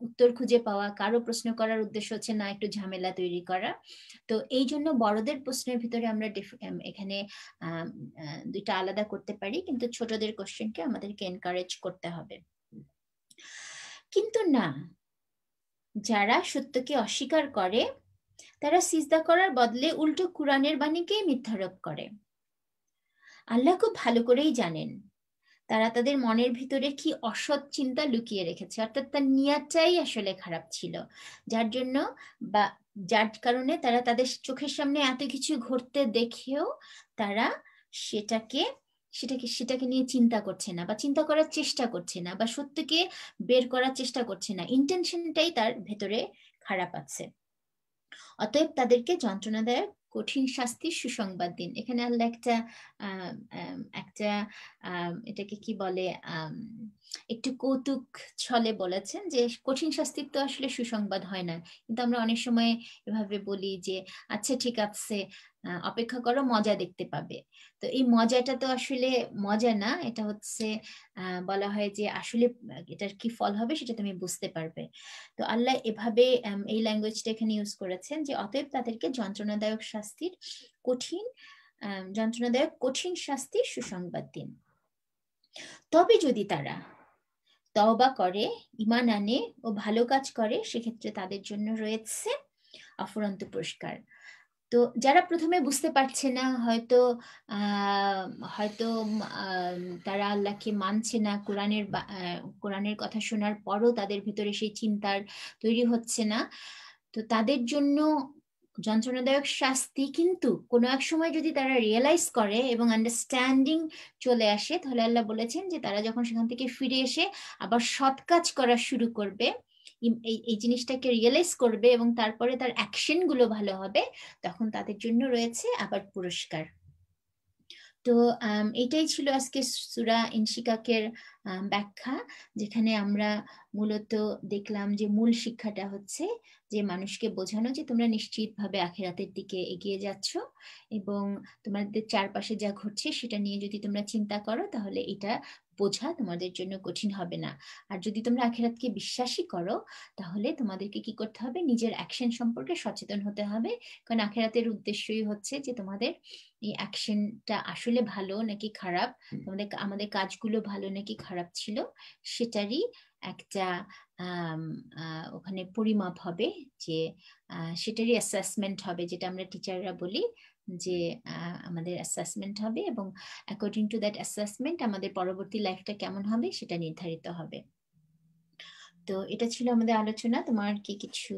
উত্তর খুঁজে পাওয়া কারো প্রশ্ন করার উদ্দেশ্য হচ্ছে না একটু ঝামেলা তৈরি করা তো এই জন্য বড়দের প্রশ্নের ভিতরে আমরা এখানে দুইটা আলাদা করতে পারি কিন্তু ছোটদের কোশ্চেনকে আমাদেরকে এনকারেজ করতে হবে কিন্তু না যারা সত্যকে অস্বীকার করে তারা সিজদা করার বদলে উল্টো কোরআনের বাণীকেই মিথ্যারোপ করে আল্লাহ খুব ভালো করেই জানেন তারা তাদের মনের ভিতরে কি অসৎ চিন্তা লুকিয়ে রেখেছে অর্থাৎ তার নিয়াটাই আসলে খারাপ ছিল যার জন্য বা যার কারণে তারা তাদের চোখের সামনে এত কিছু ঘটতে দেখেও তারা সেটাকে সেটাকে সেটাকে নিয়ে চিন্তা করছে না বা চিন্তা করার চেষ্টা করছে না বা সত্যকে বের করার চেষ্টা করছে না ইন্টেনশনটাই তার ভেতরে খারাপ আছে অতএব তাদেরকে যন্ত্রণাদায়ক কঠিন শাস্তির সুসংবাদ দিন এখানে আল্লাহ একটা একটা এটাকে কি বলে একটু কৌতুক ছলে বলেছেন যে কঠিন শাস্তির তো আসলে সুসংবাদ হয় না কিন্তু আমরা অনেক সময় এভাবে বলি যে আচ্ছা ঠিক আছে অপেক্ষা করো মজা দেখতে পাবে তো এই মজাটা তো আসলে মজা না এটা হচ্ছে বলা হয় যে আসলে এটার কি ফল হবে সেটা তুমি বুঝতে পারবে তো আল্লাহ এভাবে এই ল্যাঙ্গুয়েজটা এখানে ইউজ করেছেন যে অতএব তাদেরকে যন্ত্রণাদায়ক শাস্তির কঠিন যন্ত্রণাদায়ক কঠিন শাস্তির সুসংবাদ দিন তবে যদি তারা তওবা করে ইমান আনে ও ভালো কাজ করে সেক্ষেত্রে তাদের জন্য রয়েছে অফুরন্ত পুরস্কার তো যারা প্রথমে বুঝতে পারছে না হয়তো হয়তো তারা আল্লাহকে মানছে না কোরআনের কোরআনের কথা শোনার পরও তাদের ভেতরে সেই চিন্তার তৈরি হচ্ছে না তো তাদের জন্য যন্ত্রণাদায়ক শাস্তি কিন্তু কোনো এক সময় যদি তারা রিয়েলাইজ করে এবং আন্ডারস্ট্যান্ডিং চলে আসে তাহলে আল্লাহ বলেছেন যে তারা যখন সেখান থেকে ফিরে এসে আবার সৎ কাজ করা শুরু করবে এই জিনিসটাকে রিয়েলাইজ করবে এবং তারপরে তার অ্যাকশন গুলো ভালো হবে তখন তাদের জন্য রয়েছে আবার পুরস্কার তো এটাই ছিল আজকে সুরা ইনশিকাকের ব্যাখ্যা যেখানে আমরা মূলত দেখলাম যে মূল শিক্ষাটা হচ্ছে যে মানুষকে বোঝানো যে তোমরা নিশ্চিতভাবে আখেরাতের দিকে এগিয়ে যাচ্ছ এবং তোমাদের চারপাশে যা ঘটছে সেটা নিয়ে যদি তোমরা চিন্তা করো তাহলে এটা বোঝা তোমাদের জন্য কঠিন হবে না আর যদি তোমরা আখেরাতকে বিশ্বাসী করো তাহলে তোমাদেরকে কি করতে হবে নিজের অ্যাকশন সম্পর্কে সচেতন হতে হবে কারণ আখেরাতের উদ্দেশ্যই হচ্ছে যে তোমাদের এই অ্যাকশনটা আসলে ভালো নাকি খারাপ তোমাদের আমাদের কাজগুলো ভালো নাকি খারাপ ছিল সেটারই একটা ওখানে পরিমাপ হবে যে সেটারই অ্যাসেসমেন্ট হবে যেটা আমরা টিচাররা বলি যে আমাদের অ্যাসেসমেন্ট হবে এবং অ্যাকর্ডিং টু দ্যাট অ্যাসেসমেন্ট আমাদের পরবর্তী লাইফটা কেমন হবে সেটা নির্ধারিত হবে তো এটা ছিল আমাদের আলোচনা তোমার কি কিছু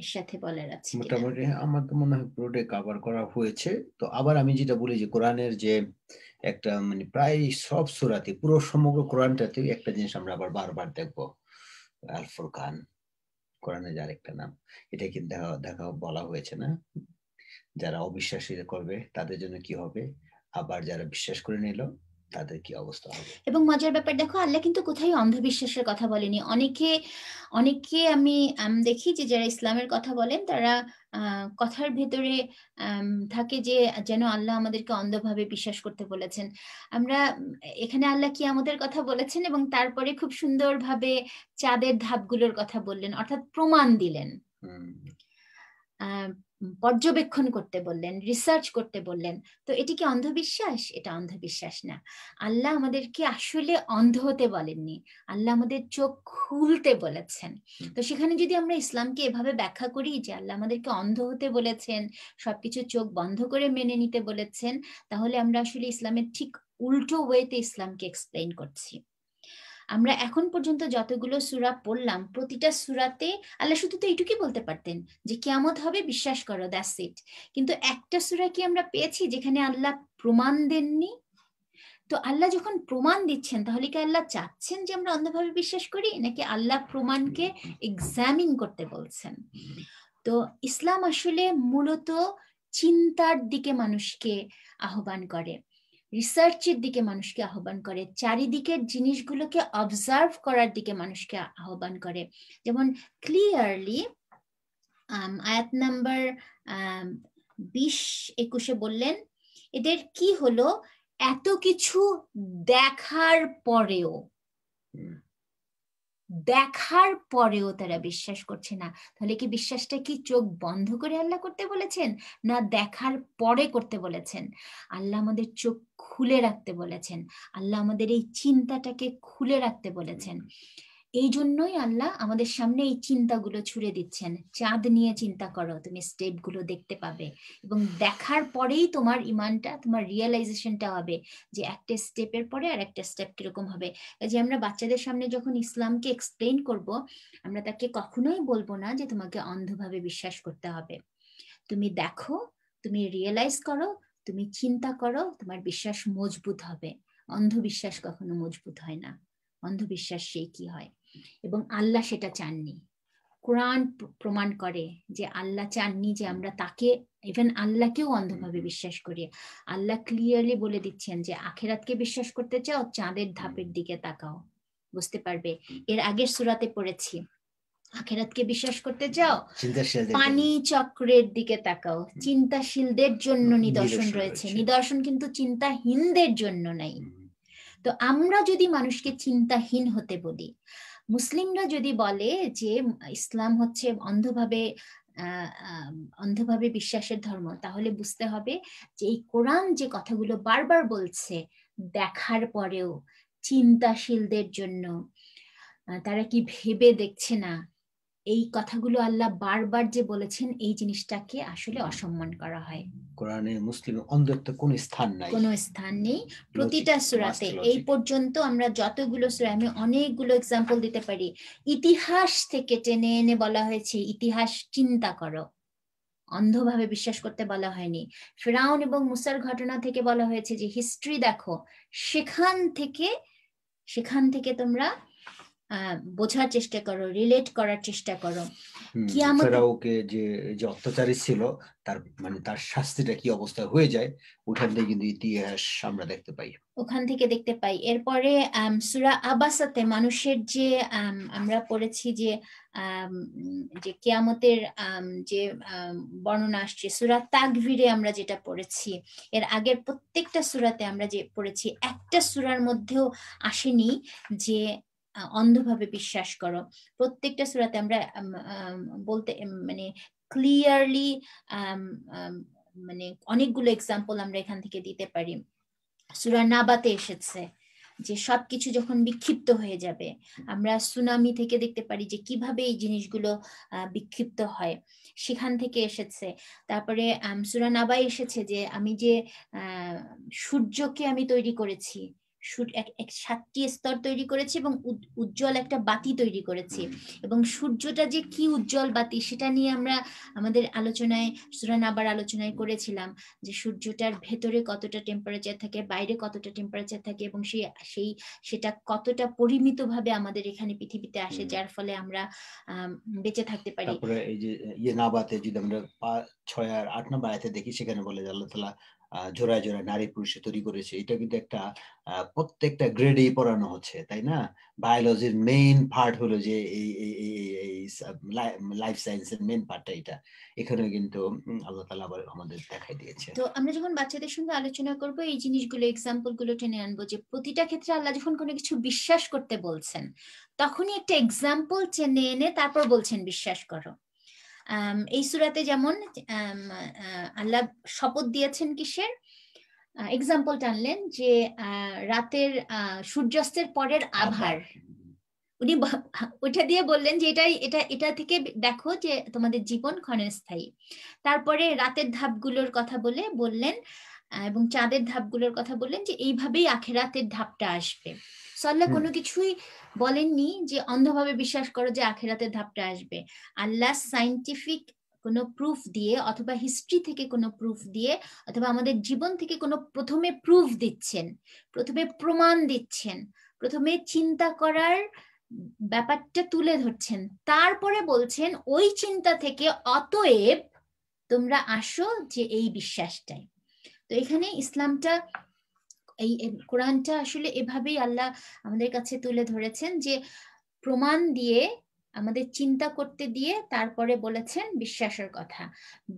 এর সাথে বলে আছে
মোটামুটি আমার তো মনে হয় পুরোটাই কভার করা হয়েছে তো আবার আমি যেটা বলি যে কোরআনের যে একটা মানে প্রায় সব সুরাতে পুরো সমগ্র কোরআনটাতে একটা জিনিস আমরা আবার বারবার দেখবো আল ফুরকান কোরআনের যার একটা নাম এটা কিন্তু দেখা বলা হয়েছে না যারা অবিশ্বাসী করবে তাদের জন্য কি হবে আবার যারা বিশ্বাস করে নিল তাদের কি অবস্থা হবে
এবং মজার ব্যাপার দেখো আল্লাহ কিন্তু কোথায় অন্ধবিশ্বাসের কথা বলেনি অনেকে অনেকে আমি দেখি যে যারা ইসলামের কথা বলেন তারা কথার ভেতরে থাকে যে যেন আল্লাহ আমাদেরকে অন্ধভাবে বিশ্বাস করতে বলেছেন আমরা এখানে আল্লাহ কি আমাদের কথা বলেছেন এবং তারপরে খুব সুন্দরভাবে চাঁদের ধাপগুলোর কথা বললেন অর্থাৎ প্রমাণ দিলেন পর্যবেক্ষণ করতে বললেন রিসার্চ করতে বললেন তো এটি কি অন্ধবিশ্বাস এটা অন্ধবিশ্বাস না আল্লাহ আমাদেরকে আসলে অন্ধ হতে বলেননি আল্লাহ আমাদের চোখ খুলতে বলেছেন তো সেখানে যদি আমরা ইসলামকে এভাবে ব্যাখ্যা করি যে আল্লাহ আমাদেরকে অন্ধ হতে বলেছেন সবকিছু চোখ বন্ধ করে মেনে নিতে বলেছেন তাহলে আমরা আসলে ইসলামের ঠিক উল্টো ওয়েতে ইসলামকে এক্সপ্লেইন করছি আমরা এখন পর্যন্ত যতগুলো সুরা পড়লাম প্রতিটা সুরাতে আল্লাহ শুধু তো এটুকুই বলতে পারতেন যে কেমত হবে বিশ্বাস করো দ্যাটস ইট কিন্তু একটা সুরা কি আমরা পেয়েছি যেখানে আল্লাহ প্রমাণ দেননি তো আল্লাহ যখন প্রমাণ দিচ্ছেন তাহলে কি আল্লাহ চাচ্ছেন যে আমরা অন্ধভাবে বিশ্বাস করি নাকি আল্লাহ প্রমাণকে এক্সামিন করতে বলছেন তো ইসলাম আসলে মূলত চিন্তার দিকে মানুষকে আহ্বান করে রিসার্চের দিকে মানুষকে আহ্বান করে চারিদিকের জিনিসগুলোকে অবজার্ভ করার দিকে মানুষকে আহ্বান করে যেমন ক্লিয়ারলি um, আয়াত নাম্বার um, বিশ একুশে বললেন এদের কি হলো এত কিছু দেখার পরেও দেখার পরেও তারা বিশ্বাস করছে না তাহলে কি বিশ্বাসটা কি চোখ বন্ধ করে আল্লাহ করতে বলেছেন না দেখার পরে করতে বলেছেন আল্লাহ আমাদের চোখ খুলে রাখতে বলেছেন আল্লাহ আমাদের এই চিন্তাটাকে খুলে রাখতে বলেছেন এই জন্যই আল্লাহ আমাদের সামনে এই চিন্তাগুলো ছুড়ে দিচ্ছেন চাঁদ নিয়ে চিন্তা করো তুমি স্টেপ গুলো দেখতে পাবে এবং দেখার পরেই তোমার ইমানটা তোমার রিয়েলাইজেশনটা হবে যে একটা স্টেপের পরে আর একটা স্টেপ কিরকম হবে যে আমরা বাচ্চাদের সামনে যখন ইসলামকে এক্সপ্লেন করব আমরা তাকে কখনোই বলবো না যে তোমাকে অন্ধভাবে বিশ্বাস করতে হবে তুমি দেখো তুমি রিয়েলাইজ করো তুমি চিন্তা করো তোমার বিশ্বাস মজবুত হবে অন্ধবিশ্বাস কখনো মজবুত হয় না অন্ধবিশ্বাস সেই কি হয় এবং আল্লাহ সেটা চাননি কোরআন প্রমাণ করে যে আল্লাহ চাননি যে আমরা তাকে ইভেন আল্লাহকেও অন্ধভাবে বিশ্বাস করি আল্লাহ ক্লিয়ারলি বলে দিচ্ছেন যে আখেরাতকে বিশ্বাস করতে চাও চাঁদের ধাপের দিকে তাকাও বুঝতে পারবে এর আগের সুরাতে পড়েছি আখেরাতকে বিশ্বাস করতে চাও পানি চক্রের দিকে তাকাও চিন্তাশীলদের জন্য নিদর্শন রয়েছে নিদর্শন কিন্তু চিন্তাহীনদের জন্য নাই তো আমরা যদি মানুষকে চিন্তাহীন হতে বলি মুসলিমরা যদি বলে যে ইসলাম হচ্ছে অন্ধভাবে অন্ধভাবে বিশ্বাসের ধর্ম তাহলে বুঝতে হবে যে এই কোরআন যে কথাগুলো বারবার বলছে দেখার পরেও চিন্তাশীলদের জন্য তারা কি ভেবে দেখছে না এই কথাগুলো আল্লাহ বারবার যে বলেছেন এই জিনিসটাকে আসলে অসম্মান করা হয়
কোরআনে মুসলিমের অন্ধত্ব কোনো
স্থান নাই কোনো স্থান নেই প্রতিটা সূরাতে এই পর্যন্ত আমরা যতগুলো সূরা আমি অনেকগুলো এক্সাম্পল দিতে পারি ইতিহাস থেকে টেনে এনে বলা হয়েছে ইতিহাস চিন্তা করো অন্ধভাবে বিশ্বাস করতে বলা হয়নি ফেরাউন এবং মুসার ঘটনা থেকে বলা হয়েছে যে হিস্ট্রি দেখো সেখান থেকে সেখান থেকে তোমরা বোঝার চেষ্টা করো রিলেট করার চেষ্টা করো
ফেরাওকে যে যে অত্যাচারী ছিল তার মানে তার শাস্তিটা কি অবস্থা হয়ে যায় ওখান থেকে কিন্তু ইতিহাস আমরা দেখতে পাই
ওখান থেকে দেখতে পাই এরপরে সুরা আবাসাতে মানুষের যে আমরা পড়েছি যে যে কেয়ামতের যে বর্ণনা আসছে সুরা তাকভিরে আমরা যেটা পড়েছি এর আগের প্রত্যেকটা সুরাতে আমরা যে পড়েছি একটা সুরার মধ্যেও আসেনি যে অন্ধভাবে বিশ্বাস করো প্রত্যেকটা সুরাতে আমরা বলতে মানে ক্লিয়ারলি মানে অনেকগুলো এক্সাম্পল আমরা এখান থেকে দিতে পারি সুরা নাবাতে এসেছে যে সবকিছু যখন বিক্ষিপ্ত হয়ে যাবে আমরা সুনামি থেকে দেখতে পারি যে কিভাবে এই জিনিসগুলো বিক্ষিপ্ত হয় সেখান থেকে এসেছে তারপরে সুরানাবাই এসেছে যে আমি যে সূর্যকে আমি তৈরি করেছি এক সাতটি স্তর তৈরি করেছে এবং উজ্জ্বল একটা বাতি তৈরি করেছে এবং সূর্যটা যে কি উজ্জ্বল বাতি সেটা নিয়ে আমরা আমাদের আলোচনায় সুরান আবার আলোচনায় করেছিলাম যে সূর্যটার ভেতরে কতটা টেম্পারেচার থাকে বাইরে কতটা টেম্পারেচার থাকে এবং সেই সেই সেটা কতটা পরিমিতভাবে আমাদের এখানে পৃথিবীতে আসে যার ফলে আমরা বেঁচে থাকতে পারি তারপরে
এই যে ইয়ে নাবাতে যদি আমরা ছয় আর আট নম্বর আয়াতে দেখি সেখানে বলে যে আল্লাহ তালা জোড়ায় জোড়ায় নারী পুরুষে তৈরি করেছে এটা কিন্তু একটা প্রত্যেকটা গ্রেডেই পড়ানো হচ্ছে তাই না বায়োলজির মেইন পার্ট হলো যে এই এই লাইফ সায়েন্সের মেইন পার্টটা এটা এখানে কিন্তু আল্লাহ তালা আবার আমাদের দেখাই দিয়েছে তো
আমরা যখন বাচ্চাদের সঙ্গে আলোচনা করব এই জিনিসগুলো এক্সাম্পল গুলো টেনে আনবো যে প্রতিটা ক্ষেত্রে আল্লাহ যখন কোনো কিছু বিশ্বাস করতে বলছেন তখনই একটা এক্সাম্পল টেনে এনে তারপর বলছেন বিশ্বাস করো এই সুরাতে যেমন আল্লাহ শপথ দিয়েছেন কিসের এক্সাম্পল টানলেন যে রাতের সূর্যাস্তের পরের আভার উনি ওইটা দিয়ে বললেন যে এটাই এটা এটা থেকে দেখো যে তোমাদের জীবন ক্ষণস্থায়ী তারপরে রাতের ধাপগুলোর কথা বলে বললেন এবং চাঁদের ধাপগুলোর কথা বললেন যে এইভাবেই আখেরাতের ধাপটা আসবে সল্লা কোনো কিছুই বলেননি যে অন্ধভাবে বিশ্বাস করো যে আখেরাতের ধাপটা আসবে আল্লাহ সাইন্টিফিক কোনো প্রুফ দিয়ে অথবা হিস্ট্রি থেকে কোনো প্রুফ দিয়ে অথবা আমাদের জীবন থেকে কোনো প্রথমে প্রুফ দিচ্ছেন প্রথমে প্রমাণ দিচ্ছেন প্রথমে চিন্তা করার ব্যাপারটা তুলে ধরছেন তারপরে বলছেন ওই চিন্তা থেকে অতএব তোমরা আসো যে এই বিশ্বাসটাই তো এখানে ইসলামটা এই কোরআনটা আসলে এভাবেই আল্লাহ আমাদের কাছে তুলে ধরেছেন যে প্রমাণ দিয়ে আমাদের চিন্তা করতে দিয়ে তারপরে বলেছেন বিশ্বাসের কথা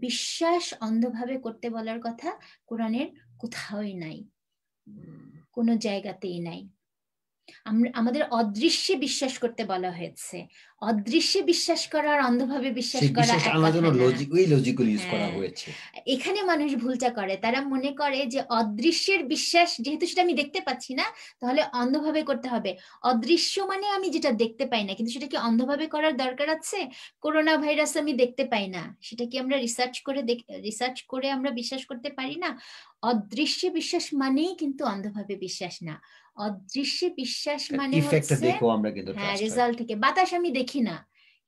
বিশ্বাস অন্ধভাবে করতে বলার কথা কোরআনের কোথাওই নাই কোনো জায়গাতেই নাই আমাদের অদৃশ্যে বিশ্বাস করতে বলা হয়েছে অদৃশ্যে বিশ্বাস করা আর অন্ধভাবে বিশ্বাস করা হ্যাঁ। এখানে মানুষ ভুলটা করে তারা মনে করে যে অদৃশ্যের বিশ্বাস যেহেতু সেটা আমি দেখতে পাচ্ছি না তাহলে অন্ধভাবে করতে হবে অদৃশ্য মানে আমি যেটা দেখতে পাই না কিন্তু সেটা কি অন্ধভাবে করার দরকার আছে করোনা ভাইরাস আমি দেখতে পাই না সেটা কি আমরা রিসার্চ করে রিসার্চ করে আমরা বিশ্বাস করতে পারি না অদৃশ্যে বিশ্বাস মানেই কিন্তু অন্ধভাবে বিশ্বাস না অদৃশ্যে বিশ্বাস মানে হচ্ছে হ্যাঁ রেজাল্ট থেকে বাতাস আমি দেখি না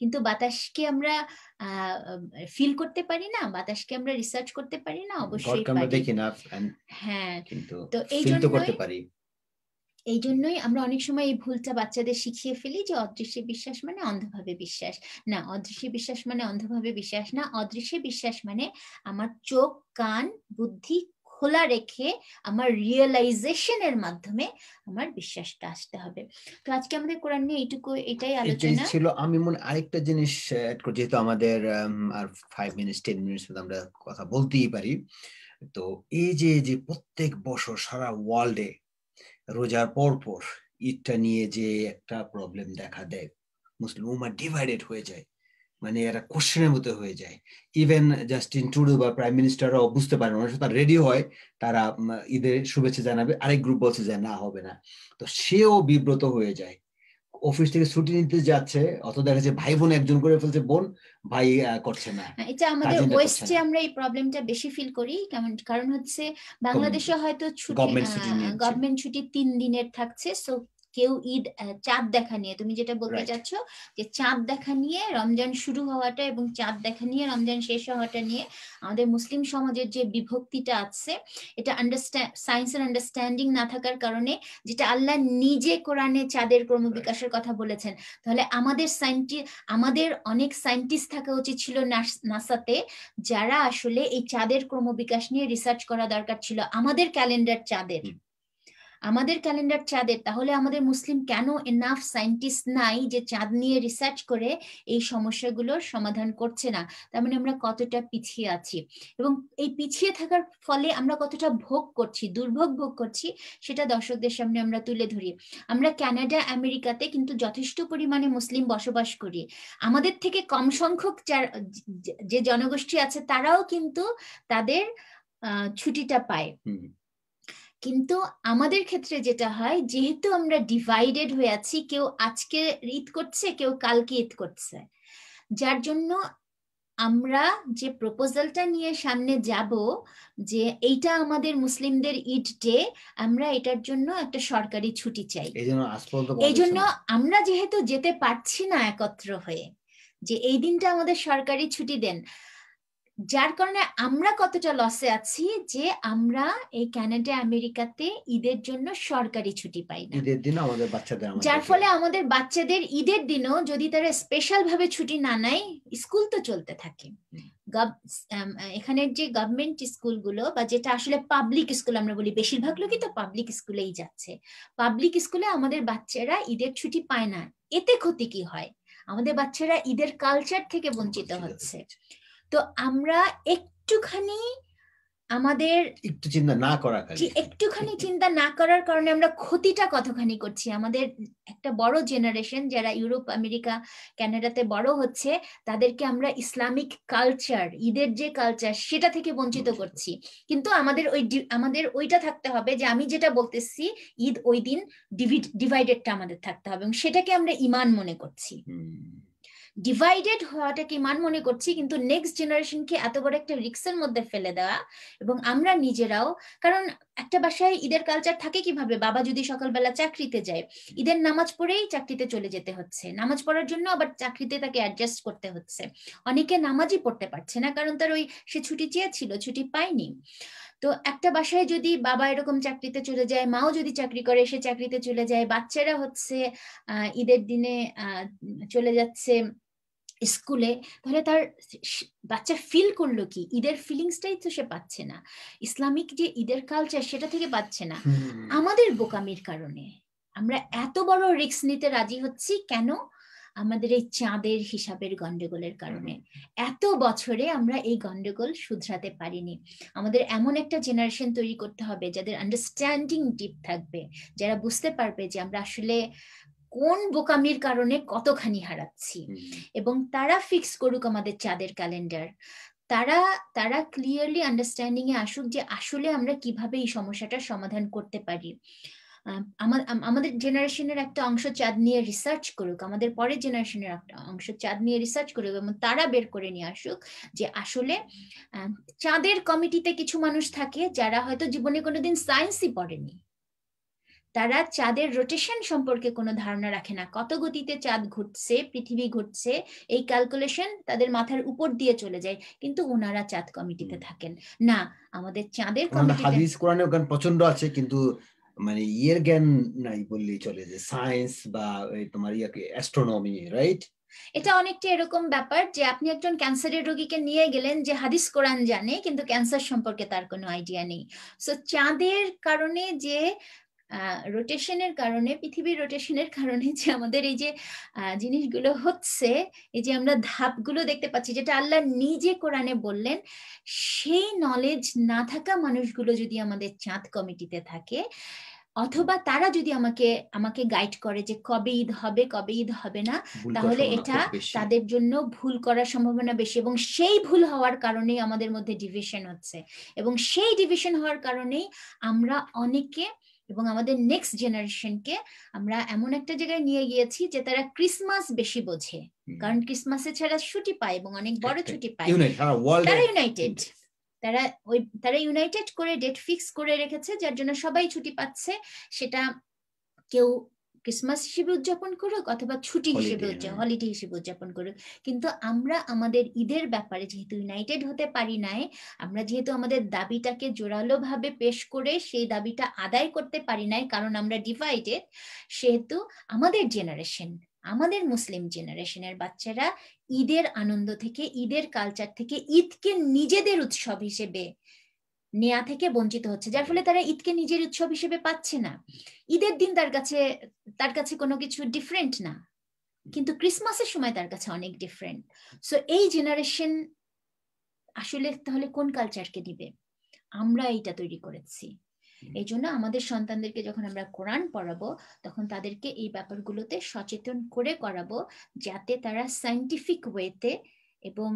কিন্তু বাতাসকে আমরা ফিল করতে পারি না বাতাসকে আমরা রিসার্চ করতে পারি না অবশ্যই আমরা দেখি না হ্যাঁ তো এই জন্য করতে পারি এই জন্যই আমরা অনেক সময় এই ভুলটা বাচ্চাদের শিখিয়ে ফেলি যে অদৃশ্যে বিশ্বাস মানে অন্ধভাবে বিশ্বাস না অদৃশ্য বিশ্বাস মানে অন্ধভাবে বিশ্বাস না অদৃশ্যে বিশ্বাস মানে আমার চোখ কান বুদ্ধি খোলা রেখে আমার রিয়েলাইজেশনের মাধ্যমে আমার বিশ্বাসটা আসতে হবে তো আজকে আমাদের কোরআন নিয়ে এইটুকু এটাই আলোচনা ছিল
আমি মনে আরেকটা জিনিস করি যেহেতু আমাদের আর ফাইভ মিনিটস টেন মিনিটস আমরা কথা বলতেই পারি তো এই যে যে প্রত্যেক বছর সারা ওয়ার্ল্ডে রোজার পর পর ঈদটা নিয়ে যে একটা প্রবলেম দেখা দেয় মুসলিম উমা ডিভাইডেড হয়ে যায় মানে একটা কোশ্চেনের মতো হয়ে যায় ইভেন জাস্টিন টুডু বা প্রাইম মিনিস্টাররাও বুঝতে পারে অনেক তার রেডি হয় তারা ঈদের শুভেচ্ছা জানাবে আরেক গ্রুপ বলছে যে না হবে না তো সেও বিব্রত হয়ে যায় অফিস থেকে ছুটি নিতে যাচ্ছে অত দেখা যাচ্ছে ভাই বোন একজন করে ফেলছে বোন ভাই করছে
না হ্যাঁ, এটা আমাদের ওয়েস্টে আমরা এই প্রবলেমটা বেশি ফিল করি কেমন কারণ হচ্ছে বাংলাদেশে হয়তো ছুটি গভর্নমেন্ট ছুটি তিন দিনের থাকছে সো কেউ ঈদ চাঁদ দেখা নিয়ে তুমি যেটা বলতে চাচ্ছ যে চাঁদ দেখা নিয়ে রমজান শুরু হওয়াটা এবং চাঁদ দেখা নিয়ে রমজান শেষ হওয়াটা নিয়ে আমাদের মুসলিম সমাজের যে বিভক্তিটা আছে এটা আন্ডারস্ট্যান্ড সায়েন্সের আন্ডারস্ট্যান্ডিং না থাকার কারণে যেটা আল্লাহ নিজে কোরআনে চাঁদের ক্রমবিকাশের কথা বলেছেন তাহলে আমাদের সায়েন্টি আমাদের অনেক সায়েন্টিস্ট থাকা উচিত ছিল নাসাতে যারা আসলে এই চাঁদের ক্রমবিকাশ নিয়ে রিসার্চ করা দরকার ছিল আমাদের ক্যালেন্ডার চাঁদের আমাদের ক্যালেন্ডার চাঁদের তাহলে আমাদের মুসলিম কেন এনাফ সায়েন্টিস্ট নাই যে চাঁদ নিয়ে রিসার্চ করে এই সমস্যাগুলোর সমাধান করছে না তার মানে আমরা কতটা পিছিয়ে আছি এবং এই পিছিয়ে থাকার ফলে আমরা কতটা ভোগ করছি দুর্ভোগ ভোগ করছি সেটা দর্শকদের সামনে আমরা তুলে ধরি আমরা ক্যানাডা আমেরিকাতে কিন্তু যথেষ্ট পরিমাণে মুসলিম বসবাস করি আমাদের থেকে কম সংখ্যক যে জনগোষ্ঠী আছে তারাও কিন্তু তাদের ছুটিটা পায় কিন্তু আমাদের ক্ষেত্রে যেটা হয় যেহেতু আমরা ডিভাইডেড হয়ে আছি কেউ আজকে ঈদ করছে কেউ কালকে ঈদ করছে যার জন্য আমরা যে প্রপোজালটা নিয়ে সামনে যাব যে এইটা আমাদের মুসলিমদের ঈদ ডে আমরা এটার জন্য একটা সরকারি ছুটি চাই এই জন্য আমরা যেহেতু যেতে পারছি না একত্র হয়ে যে এই দিনটা আমাদের সরকারি ছুটি দেন যার কারণে আমরা কতটা লসে আছি যে আমরা এই কানাডা আমেরিকাতে ঈদের জন্য সরকারি ছুটি পাই না
ঈদের দিন আমাদের বাচ্চাদের যার
ফলে আমাদের বাচ্চাদের ঈদের দিনও যদি তারা স্পেশাল ভাবে ছুটি না নেয় স্কুল তো চলতে থাকে এখানের যে গভর্নমেন্ট স্কুলগুলো বা যেটা আসলে পাবলিক স্কুল আমরা বলি বেশিরভাগ লোকই তো পাবলিক স্কুলেই যাচ্ছে পাবলিক স্কুলে আমাদের বাচ্চারা ঈদের ছুটি পায় না এতে ক্ষতি কি হয় আমাদের বাচ্চারা ঈদের কালচার থেকে বঞ্চিত হচ্ছে তো আমরা একটুখানি আমাদের একটু চিন্তা না কারণে একটুখানি চিন্তা না করার কারণে আমরা ক্ষতিটা কতখানি করছি আমাদের একটা বড় জেনারেশন যারা ইউরোপ আমেরিকা কানাডাতে বড় হচ্ছে তাদেরকে আমরা ইসলামিক কালচার ঈদের যে কালচার সেটা থেকে বঞ্চিত করছি কিন্তু আমাদের ওই আমাদের ওইটা থাকতে হবে যে আমি যেটা বলতেছি ঈদ ওই দিন ডিভাইডেডটা আমাদের থাকতে হবে এবং সেটাকে আমরা ইমান মনে করছি ডিভাইডেড হওয়াটাকে মান মনে করছি কিন্তু নেক্সট জেনারেশনকে এত বড় একটা রিক্সের মধ্যে ফেলে দেওয়া এবং আমরা নিজেরাও কারণ একটা বাসায় ঈদের কালচার থাকে কিভাবে বাবা যদি সকালবেলা চাকরিতে যায় ঈদের নামাজ পড়েই চাকরিতে চলে যেতে হচ্ছে নামাজ পড়ার জন্য আবার চাকরিতে তাকে অ্যাডজাস্ট করতে হচ্ছে অনেকে নামাজই পড়তে পারছে না কারণ তার ওই সে ছুটি চেয়েছিল ছুটি পায়নি তো একটা বাসায় যদি বাবা এরকম চাকরিতে চলে যায় মাও যদি চাকরি করে সে চাকরিতে চলে যায় বাচ্চারা হচ্ছে আহ ঈদের দিনে চলে যাচ্ছে স্কুলে তাহলে তার বাচ্চা ফিল করলো কি ঈদের ফিলিংসটাই তো সে পাচ্ছে না ইসলামিক যে ঈদের কালচার সেটা থেকে পাচ্ছে না আমাদের বোকামির কারণে আমরা এত বড় রিক্স নিতে রাজি হচ্ছি কেন আমাদের এই চাঁদের হিসাবের গন্ডগোলের কারণে এত বছরে আমরা এই গন্ডগোল শুধরাতে পারিনি আমাদের এমন একটা জেনারেশন তৈরি করতে হবে যাদের আন্ডারস্ট্যান্ডিং ডিপ থাকবে যারা বুঝতে পারবে যে আমরা আসলে কোন বোকামির কারণে কতখানি হারাচ্ছি এবং তারা ফিক্স করুক আমাদের চাঁদের ক্যালেন্ডার তারা তারা ক্লিয়ারলি আন্ডারস্ট্যান্ডিং এ আসুক যে আসলে আমরা কিভাবে এই সমস্যাটার সমাধান করতে পারি আমাদের জেনারেশনের একটা অংশ চাঁদ নিয়ে রিসার্চ করুক আমাদের পরের জেনারেশনের একটা অংশ চাঁদ নিয়ে রিসার্চ করুক এবং তারা বের করে নিয়ে আসুক যে আসলে চাঁদের কমিটিতে কিছু মানুষ থাকে যারা হয়তো জীবনে কোনোদিন সায়েন্সই পড়েনি তারা চাঁদের রোটেশন সম্পর্কে কোনো ধারণা রাখে না কত গতিতে চাঁদ ঘুরছে পৃথিবী ঘুরছে এই ক্যালকুলেশন তাদের মাথার উপর দিয়ে চলে যায় কিন্তু ওনারা চাঁদ কমিটিতে থাকেন না আমাদের চাঁদের হাদিস
কোরআনে প্রচন্ড আছে কিন্তু মানে ইয়ের জ্ঞান নাই বললেই চলে যে সায়েন্স বা তোমার ইয়াকে অ্যাস্ট্রোনমি রাইট
এটা অনেকটা এরকম ব্যাপার যে আপনি একজন ক্যান্সারের রোগীকে নিয়ে গেলেন যে হাদিস কোরআন জানে কিন্তু ক্যান্সার সম্পর্কে তার কোনো আইডিয়া নেই সো চাঁদের কারণে যে রোটেশনের কারণে পৃথিবীর রোটেশনের কারণে যে আমাদের এই যে জিনিসগুলো হচ্ছে এই যে আমরা ধাপগুলো দেখতে পাচ্ছি যেটা আল্লাহ নিজে কোরআনে বললেন সেই নলেজ না থাকা মানুষগুলো যদি আমাদের চাঁদ কমিটিতে থাকে অথবা তারা যদি আমাকে আমাকে গাইড করে যে কবে ঈদ হবে কবে ঈদ হবে না তাহলে এটা তাদের জন্য ভুল করার সম্ভাবনা বেশি এবং সেই ভুল হওয়ার কারণেই আমাদের মধ্যে ডিভিশন হচ্ছে এবং সেই ডিভিশন হওয়ার কারণেই আমরা অনেকে এবং আমাদের নেক্সট জেনারেশনকে আমরা এমন একটা জায়গায় নিয়ে গিয়েছি যে তারা ক্রিসমাস বেশি বোঝে কারণ ক্রিসমাসে ছাড়া ছুটি পায় এবং অনেক বড় ছুটি পায় তারা ইউনাইটেড তারা ওই তারা ইউনাইটেড করে ডেট ফিক্স করে রেখেছে যার জন্য সবাই ছুটি পাচ্ছে সেটা কেউ ক্রিসমাস হিসেবে উদযাপন করুক অথবা ছুটি হিসেবে হলিডে হ্যাঁ। হিসেবে উদযাপন করুক কিন্তু আমরা আমাদের ঈদের ব্যাপারে যেহেতু ইউনাইটেড হতে পারি নাই আমরা যেহেতু আমাদের দাবিটাকে জোরালো ভাবে পেশ করে সেই দাবিটা আদায় করতে পারি নাই কারণ আমরা ডিভাইডেড সেহেতু আমাদের জেনারেশন আমাদের মুসলিম জেনারেশনের বাচ্চারা ঈদের আনন্দ থেকে ঈদের কালচার থেকে ঈদকে নিজেদের উৎসব হিসেবে নেয়া থেকে বঞ্চিত হচ্ছে যার ফলে তারা ঈদকে নিজের উৎসব হিসেবে পাচ্ছে না ঈদের দিন তার কাছে তার কাছে কোনো কিছু ডিফারেন্ট না কিন্তু ক্রিসমাসের সময় তার কাছে অনেক ডিফারেন্ট সো এই জেনারেশন আসলে তাহলে কোন কালচারকে দিবে আমরা এইটা তৈরি করেছি এই জন্য আমাদের সন্তানদেরকে যখন আমরা কোরআন পড়াবো তখন তাদেরকে এই ব্যাপারগুলোতে সচেতন করে করাবো যাতে তারা সাইন্টিফিক ওয়েতে এবং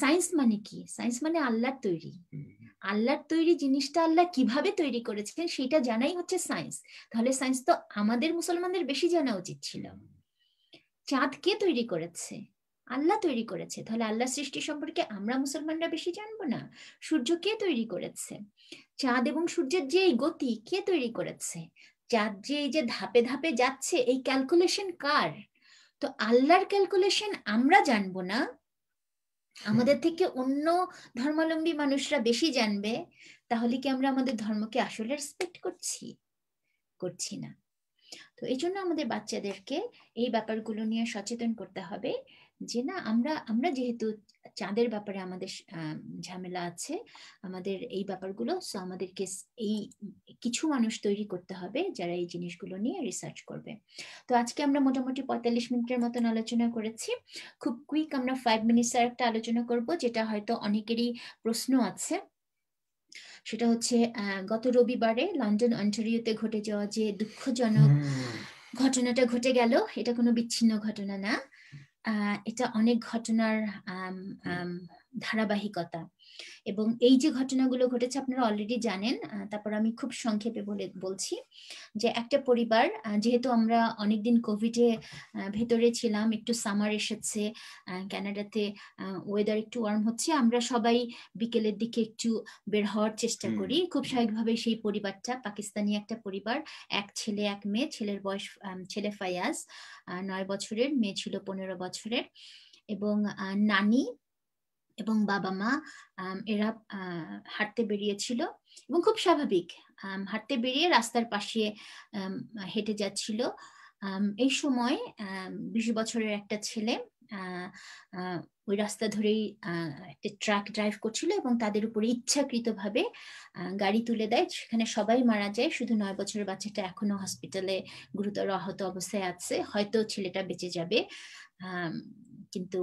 সায়েন্স মানে কি সায়েন্স মানে আল্লাহর তৈরি আল্লাহর তৈরি জিনিসটা আল্লাহ কিভাবে তৈরি করেছেন সেটা জানাই হচ্ছে সায়েন্স তাহলে সায়েন্স তো আমাদের মুসলমানদের বেশি জানা উচিত ছিল চাঁদ কে তৈরি করেছে আল্লাহ তৈরি করেছে তাহলে আল্লাহ সৃষ্টি সম্পর্কে আমরা মুসলমানরা বেশি জানবো না সূর্য কে তৈরি করেছে চাঁদ এবং সূর্যের যে এই গতি কে তৈরি করেছে চাঁদ যে এই যে ধাপে ধাপে যাচ্ছে এই ক্যালকুলেশন কার তো আল্লাহর ক্যালকুলেশন আমরা জানবো না আমাদের থেকে অন্য ধর্মাবলম্বী মানুষরা বেশি জানবে তাহলে কি আমরা আমাদের ধর্মকে আসলে রেসপেক্ট করছি করছি না তো এই জন্য আমাদের বাচ্চাদেরকে এই ব্যাপারগুলো নিয়ে সচেতন করতে হবে যে না আমরা আমরা যেহেতু চাঁদের ব্যাপারে আমাদের ঝামেলা আছে আমাদের এই ব্যাপারগুলো সো আমাদেরকে এই কিছু মানুষ তৈরি করতে হবে যারা এই জিনিসগুলো নিয়ে রিসার্চ করবে তো আজকে আমরা মোটামুটি পঁয়তাল্লিশ মিনিটের মতন আলোচনা করেছি খুব কুইক আমরা ফাইভ মিনিটস আর একটা আলোচনা করব যেটা হয়তো অনেকেরই প্রশ্ন আছে সেটা হচ্ছে গত রবিবারে লন্ডন অন্টারিওতে ঘটে যাওয়া যে দুঃখজনক ঘটনাটা ঘটে গেল এটা কোনো বিচ্ছিন্ন ঘটনা না এটা অনেক ঘটনার ধারাবাহিকতা এবং এই যে ঘটনাগুলো ঘটেছে আপনারা অলরেডি জানেন তারপর আমি খুব সংক্ষেপে বলে বলছি যে একটা পরিবার যেহেতু আমরা অনেকদিন কোভিডে ভেতরে ছিলাম একটু সামার এসেছে ক্যানাডাতে ওয়েদার একটু ওয়ার্ম হচ্ছে আমরা সবাই বিকেলের দিকে একটু বের হওয়ার চেষ্টা করি খুব স্বাভাবিকভাবে সেই পরিবারটা পাকিস্তানি একটা পরিবার এক ছেলে এক মেয়ে ছেলের বয়স ছেলে ফায়াজ নয় বছরের মেয়ে ছিল পনেরো বছরের এবং নানি এবং বাবা মা এরা হাঁটতে বেরিয়েছিল এবং খুব স্বাভাবিক হাঁটতে বেরিয়ে রাস্তার পাশে হেঁটে যাচ্ছিল এই সময় বিশ বছরের একটা ছেলে ওই রাস্তা ধরেই একটা ট্রাক ড্রাইভ করছিল এবং তাদের উপরে ইচ্ছাকৃতভাবে গাড়ি তুলে দেয় সেখানে সবাই মারা যায় শুধু নয় বছরের বাচ্চাটা এখনো হসপিটালে গুরুতর আহত অবস্থায় আছে হয়তো ছেলেটা বেঁচে যাবে কিন্তু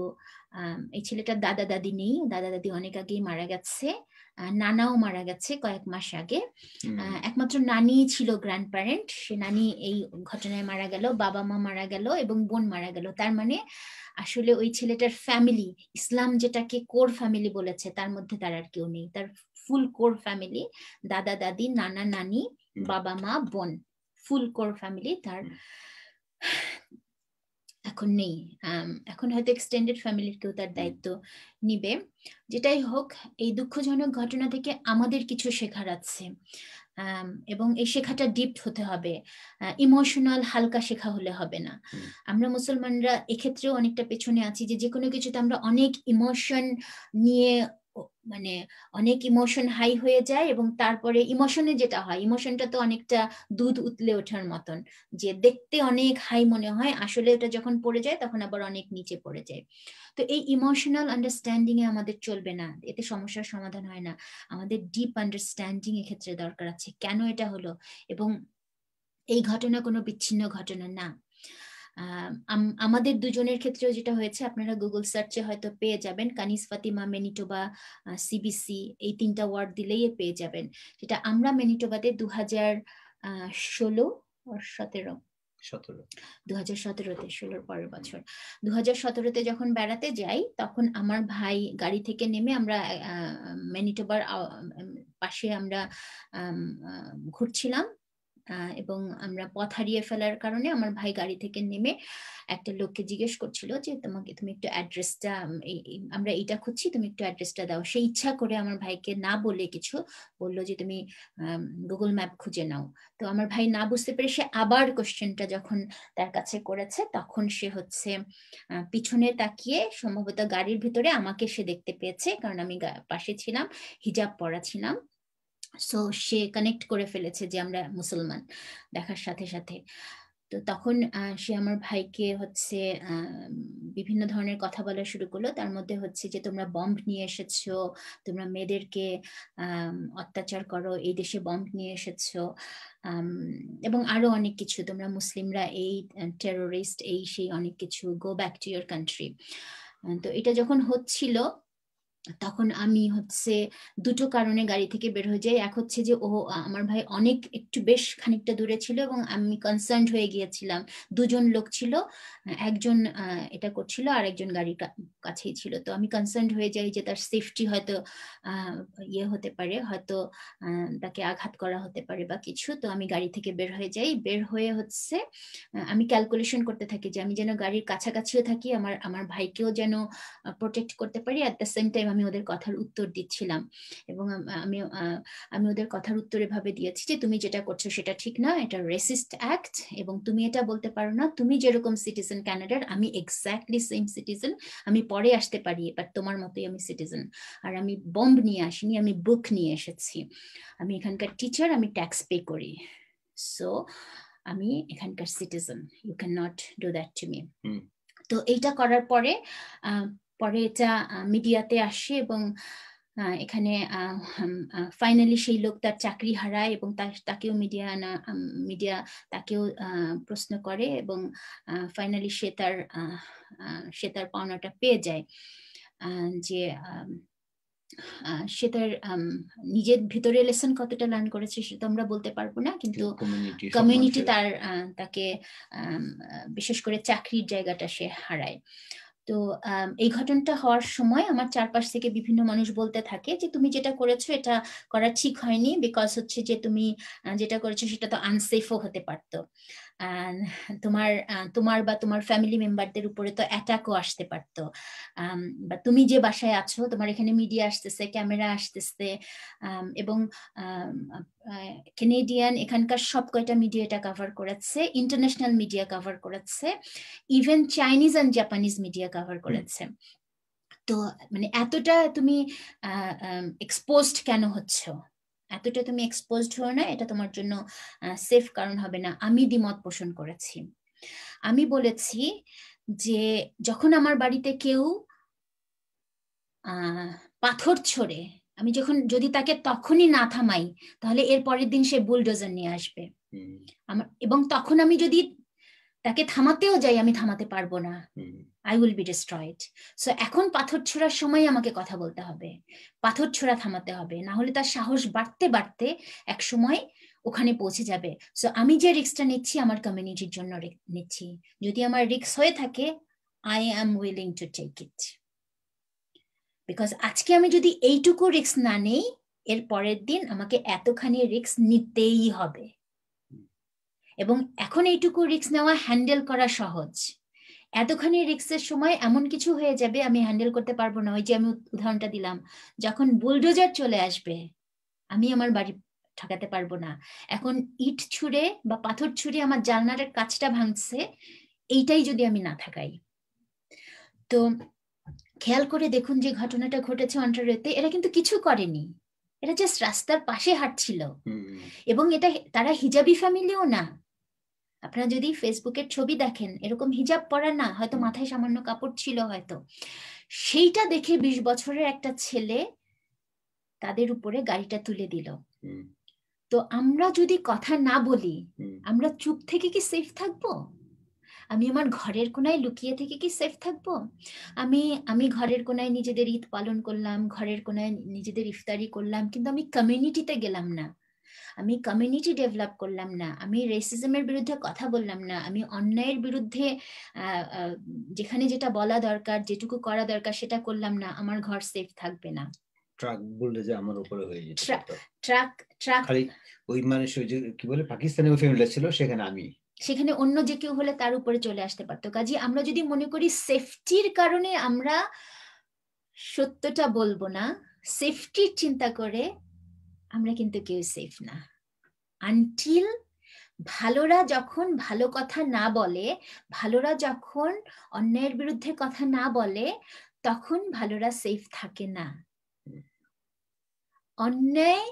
এই ছেলেটার দাদা দাদি নেই দাদা দাদি অনেক আগেই মারা গেছে নানাও মারা গেছে কয়েক মাস আগে একমাত্র নানি ছিল গ্র্যান্ড প্যারেন্ট সে নানি এই ঘটনায় মারা গেল বাবা মা মারা গেল এবং বোন মারা গেল তার মানে আসলে ওই ছেলেটার ফ্যামিলি ইসলাম যেটাকে কোর ফ্যামিলি বলেছে তার মধ্যে তার আর কেউ নেই তার ফুল কোর ফ্যামিলি দাদা দাদি নানা নানি বাবা মা বোন ফুল কোর ফ্যামিলি তার এখন নেই এখন হয়তো এক্সটেন্ডেড ফ্যামিলির কেউ তার দায়িত্ব নিবে যেটাই হোক এই দুঃখজনক ঘটনা থেকে আমাদের কিছু শেখার আছে এবং এই শেখাটা ডিপ হতে হবে ইমোশনাল হালকা শেখা হলে হবে না আমরা মুসলমানরা এক্ষেত্রেও অনেকটা পেছনে আছি যে যে কোনো কিছুতে আমরা অনেক ইমোশন নিয়ে মানে অনেক ইমোশন হাই হয়ে যায় এবং তারপরে ইমোশনে যেটা হয় ইমোশনটা তো অনেকটা দুধ উতলে ওঠার মতন যে দেখতে অনেক হাই মনে হয় আসলে ওটা যখন পড়ে যায় তখন আবার অনেক নিচে পড়ে যায় তো এই ইমোশনাল আন্ডারস্ট্যান্ডিং এ আমাদের চলবে না এতে সমস্যার সমাধান হয় না আমাদের ডিপ আন্ডারস্ট্যান্ডিং এর ক্ষেত্রে দরকার আছে কেন এটা হলো এবং এই ঘটনা কোনো বিচ্ছিন্ন ঘটনা না আমাদের দুজনের ক্ষেত্রেও যেটা হয়েছে আপনারা গুগল সার্চে হয়তো পেয়ে যাবেন কানিস ফাতিমা মেনিটোবা সিবিসি এই তিনটা ওয়ার্ড দিলেই পেয়ে যাবেন সেটা আমরা মেনিটোবাতে দু হাজার ষোলো সতেরো দু হাজার সতেরোতে ষোলোর পরের বছর দু হাজার সতেরোতে যখন বেড়াতে যাই তখন আমার ভাই গাড়ি থেকে নেমে আমরা মেনিটোবার পাশে আমরা ঘুরছিলাম এবং আমরা পথ হারিয়ে ফেলার কারণে আমার ভাই গাড়ি থেকে নেমে একটা লোককে জিজ্ঞেস করছিল যে তোমাকে তুমি একটু অ্যাড্রেসটা আমরা এইটা খুঁজছি তুমি একটু অ্যাড্রেসটা দাও সেই ইচ্ছা করে আমার ভাইকে না বলে কিছু বললো যে তুমি গুগল ম্যাপ খুঁজে নাও তো আমার ভাই না বুঝতে পেরে সে আবার কোশ্চেনটা যখন তার কাছে করেছে তখন সে হচ্ছে পিছনে তাকিয়ে সম্ভবত গাড়ির ভিতরে আমাকে সে দেখতে পেয়েছে কারণ আমি পাশে ছিলাম হিজাব পরা ছিলাম সো সে কানেক্ট করে ফেলেছে যে আমরা মুসলমান দেখার সাথে সাথে তো তখন সে আমার ভাইকে হচ্ছে বিভিন্ন ধরনের কথা বলা শুরু করলো তার মধ্যে হচ্ছে যে তোমরা বম্ব নিয়ে এসেছো তোমরা মেয়েদেরকে অত্যাচার করো এই দেশে বম্ব নিয়ে এসেছো এবং আরো অনেক কিছু তোমরা মুসলিমরা এই টেরোরিস্ট এই সেই অনেক কিছু go back to your country তো এটা যখন হচ্ছিল তখন আমি হচ্ছে দুটো কারণে গাড়ি থেকে বের হয়ে যাই এক হচ্ছে যে ও আমার ভাই অনেক একটু বেশ খানিকটা দূরে ছিল এবং আমি কনসার্ন হয়ে গিয়েছিলাম দুজন লোক ছিল একজন এটা করছিল আর একজন গাড়ির কাছেই ছিল তো আমি কনসার্ন হয়ে যাই যে তার সেফটি হয়তো ইয়ে হতে পারে হয়তো তাকে আঘাত করা হতে পারে বা কিছু তো আমি গাড়ি থেকে বের হয়ে যাই বের হয়ে হচ্ছে আমি ক্যালকুলেশন করতে থাকি যে আমি যেন গাড়ির কাছাকাছিও থাকি আমার আমার ভাইকেও যেন প্রোটেক্ট করতে পারি অ্যাট দ্য সেম টাইম আমি ওদের কথার উত্তর দিচ্ছিলাম এবং আমি আমি ওদের কথার উত্তর এভাবে দিয়েছি যে তুমি যেটা করছো সেটা ঠিক না এটা রেসিস্ট অ্যাক্ট এবং তুমি এটা বলতে পারো না তুমি যেরকম সিটিজেন ক্যানাডার আমি এক্স্যাক্টলি সেম সিটিজেন আমি পরে আসতে পারি বাট তোমার মতোই আমি সিটিজেন আর আমি বম্ব নিয়ে আসিনি আমি বুক নিয়ে এসেছি আমি এখানকার টিচার আমি ট্যাক্স পে করি সো আমি এখানকার citizen you can not do that to me তো এইটা করার পরে পরে এটা মিডিয়াতে আসে এবং এখানে ফাইনালি সেই লোক তার চাকরি হারায় এবং তাকেও মিডিয়া মিডিয়া তাকেও প্রশ্ন করে এবং ফাইনালি সে তার সে তার পাওনাটা পেয়ে যায় যে সে তার নিজের ভিতরে লেসন কতটা লার্ন করেছে সেটা আমরা বলতে পারবো না কিন্তু কমিউনিটি তার তাকে বিশেষ করে চাকরির জায়গাটা সে হারায় তো এই ঘটনাটা হওয়ার সময় আমার চারপাশ থেকে বিভিন্ন মানুষ বলতে থাকে যে তুমি যেটা করেছো এটা করা ঠিক হয়নি বিকজ হচ্ছে যে তুমি যেটা করেছো সেটা তো আনসেফও হতে পারতো তোমার তোমার বা তোমার ফ্যামিলি মেম্বারদের উপরে তো অ্যাটাকও আসতে পারতো বা তুমি যে বাসায় আছো তোমার এখানে মিডিয়া আসতেছে ক্যামেরা আসতেছে এবং কেনেডিয়ান এখানকার সব কয়টা মিডিয়াটা কভার কাভার করেছে ইন্টারন্যাশনাল মিডিয়া কাভার করেছে even Chinese and Japanese media cover করেছে তো মানে এতটা তুমি এক্সপোজড কেন হচ্ছ এতটা তুমি এক্সপোজড হও না এটা তোমার জন্য সেফ কারণ হবে না আমি দ্বিমত পোষণ করেছি আমি বলেছি যে যখন আমার বাড়িতে কেউ পাথর ছোড়ে আমি যখন যদি তাকে তখনই না থামাই তাহলে এর পরের দিন সে বুলডোজার নিয়ে আসবে এবং তখন আমি যদি তাকে থামাতেও যাই আমি থামাতে পারবো না I will be destroyed so এখন পাথর ছোড়ার সময় আমাকে কথা বলতে হবে পাথর ছোড়া থামাতে হবে না হলে তার সাহস বাড়তে বাড়তে এক সময় ওখানে পৌঁছে যাবে সো আমি যে রিক্সটা নিচ্ছি আমার কমিউনিটির জন্য নিচ্ছি যদি আমার রিক্স হয়ে থাকে I am willing to take it because আজকে আমি যদি এইটুকু রিক্স না নেই এর পরের দিন আমাকে এতখানি রিক্স নিতেই হবে এবং এখন এইটুকু রিক্স নেওয়া হ্যান্ডেল করা সহজ এতখানি রিক্সের সময় এমন কিছু হয়ে যাবে আমি হ্যান্ডেল করতে পারবো না ওই যে আমি উদাহরণটা দিলাম যখন বুলডোজার চলে আসবে আমি আমার বাড়ি ঠকাতে পারবো না এখন ইট ছুঁড়ে বা পাথর ছুঁড়ে আমার জানলাটার কাজটা ভাঙছে এইটাই যদি আমি না থাকাই তো খেয়াল করে দেখুন যে ঘটনাটা ঘটেছে অন্টারিওতে এরা কিন্তু কিছু করেনি এরা জাস্ট রাস্তার পাশে হাঁটছিল এবং এটা তারা হিজাবি ফ্যামিলিও না আপনারা যদি ফেসবুকের ছবি দেখেন এরকম হিজাব পরা না হয়তো মাথায় সামান্য কাপড় ছিল হয়তো সেইটা দেখে বিশ বছরের একটা ছেলে তাদের উপরে গাড়িটা তুলে দিল তো আমরা যদি কথা না বলি আমরা চুপ থেকে কি সেফ থাকবো আমি আমার ঘরের কোনায় লুকিয়ে থেকে কি সেফ থাকবো আমি আমি ঘরের কোনায় নিজেদের ঈদ পালন করলাম ঘরের কোনায় নিজেদের ইফতারি করলাম কিন্তু আমি কমিউনিটিতে গেলাম না আমি কমিউনিটি ডেভেলপ করলাম না আমি রেসিজমের বিরুদ্ধে কথা বললাম না আমি অন্যায়ের বিরুদ্ধে যেখানে যেটা বলা দরকার যেটুকু করা দরকার সেটা করলাম না আমার ঘর সেফ থাকবে না
ট্রাক বললে যে আমার উপরে হয়ে যেত
ট্রাক ট্রাক খালি
ওই মানুষ ওই যে কি বলে পাকিস্তানে ওই ফ্যামিলি ছিল সেখানে আমি
সেখানে অন্য যে কেউ হলে তার উপরে চলে আসতে পারতো কাজে আমরা যদি মনে করি সেফটির কারণে আমরা সত্যটা বলবো না সেফটির চিন্তা করে আমরা কিন্তু কেউ সেফ না আনটিল ভালোরা যখন ভালো কথা না বলে ভালোরা যখন অন্যায়ের বিরুদ্ধে কথা না বলে তখন ভালোরা সেফ থাকে না অন্যায়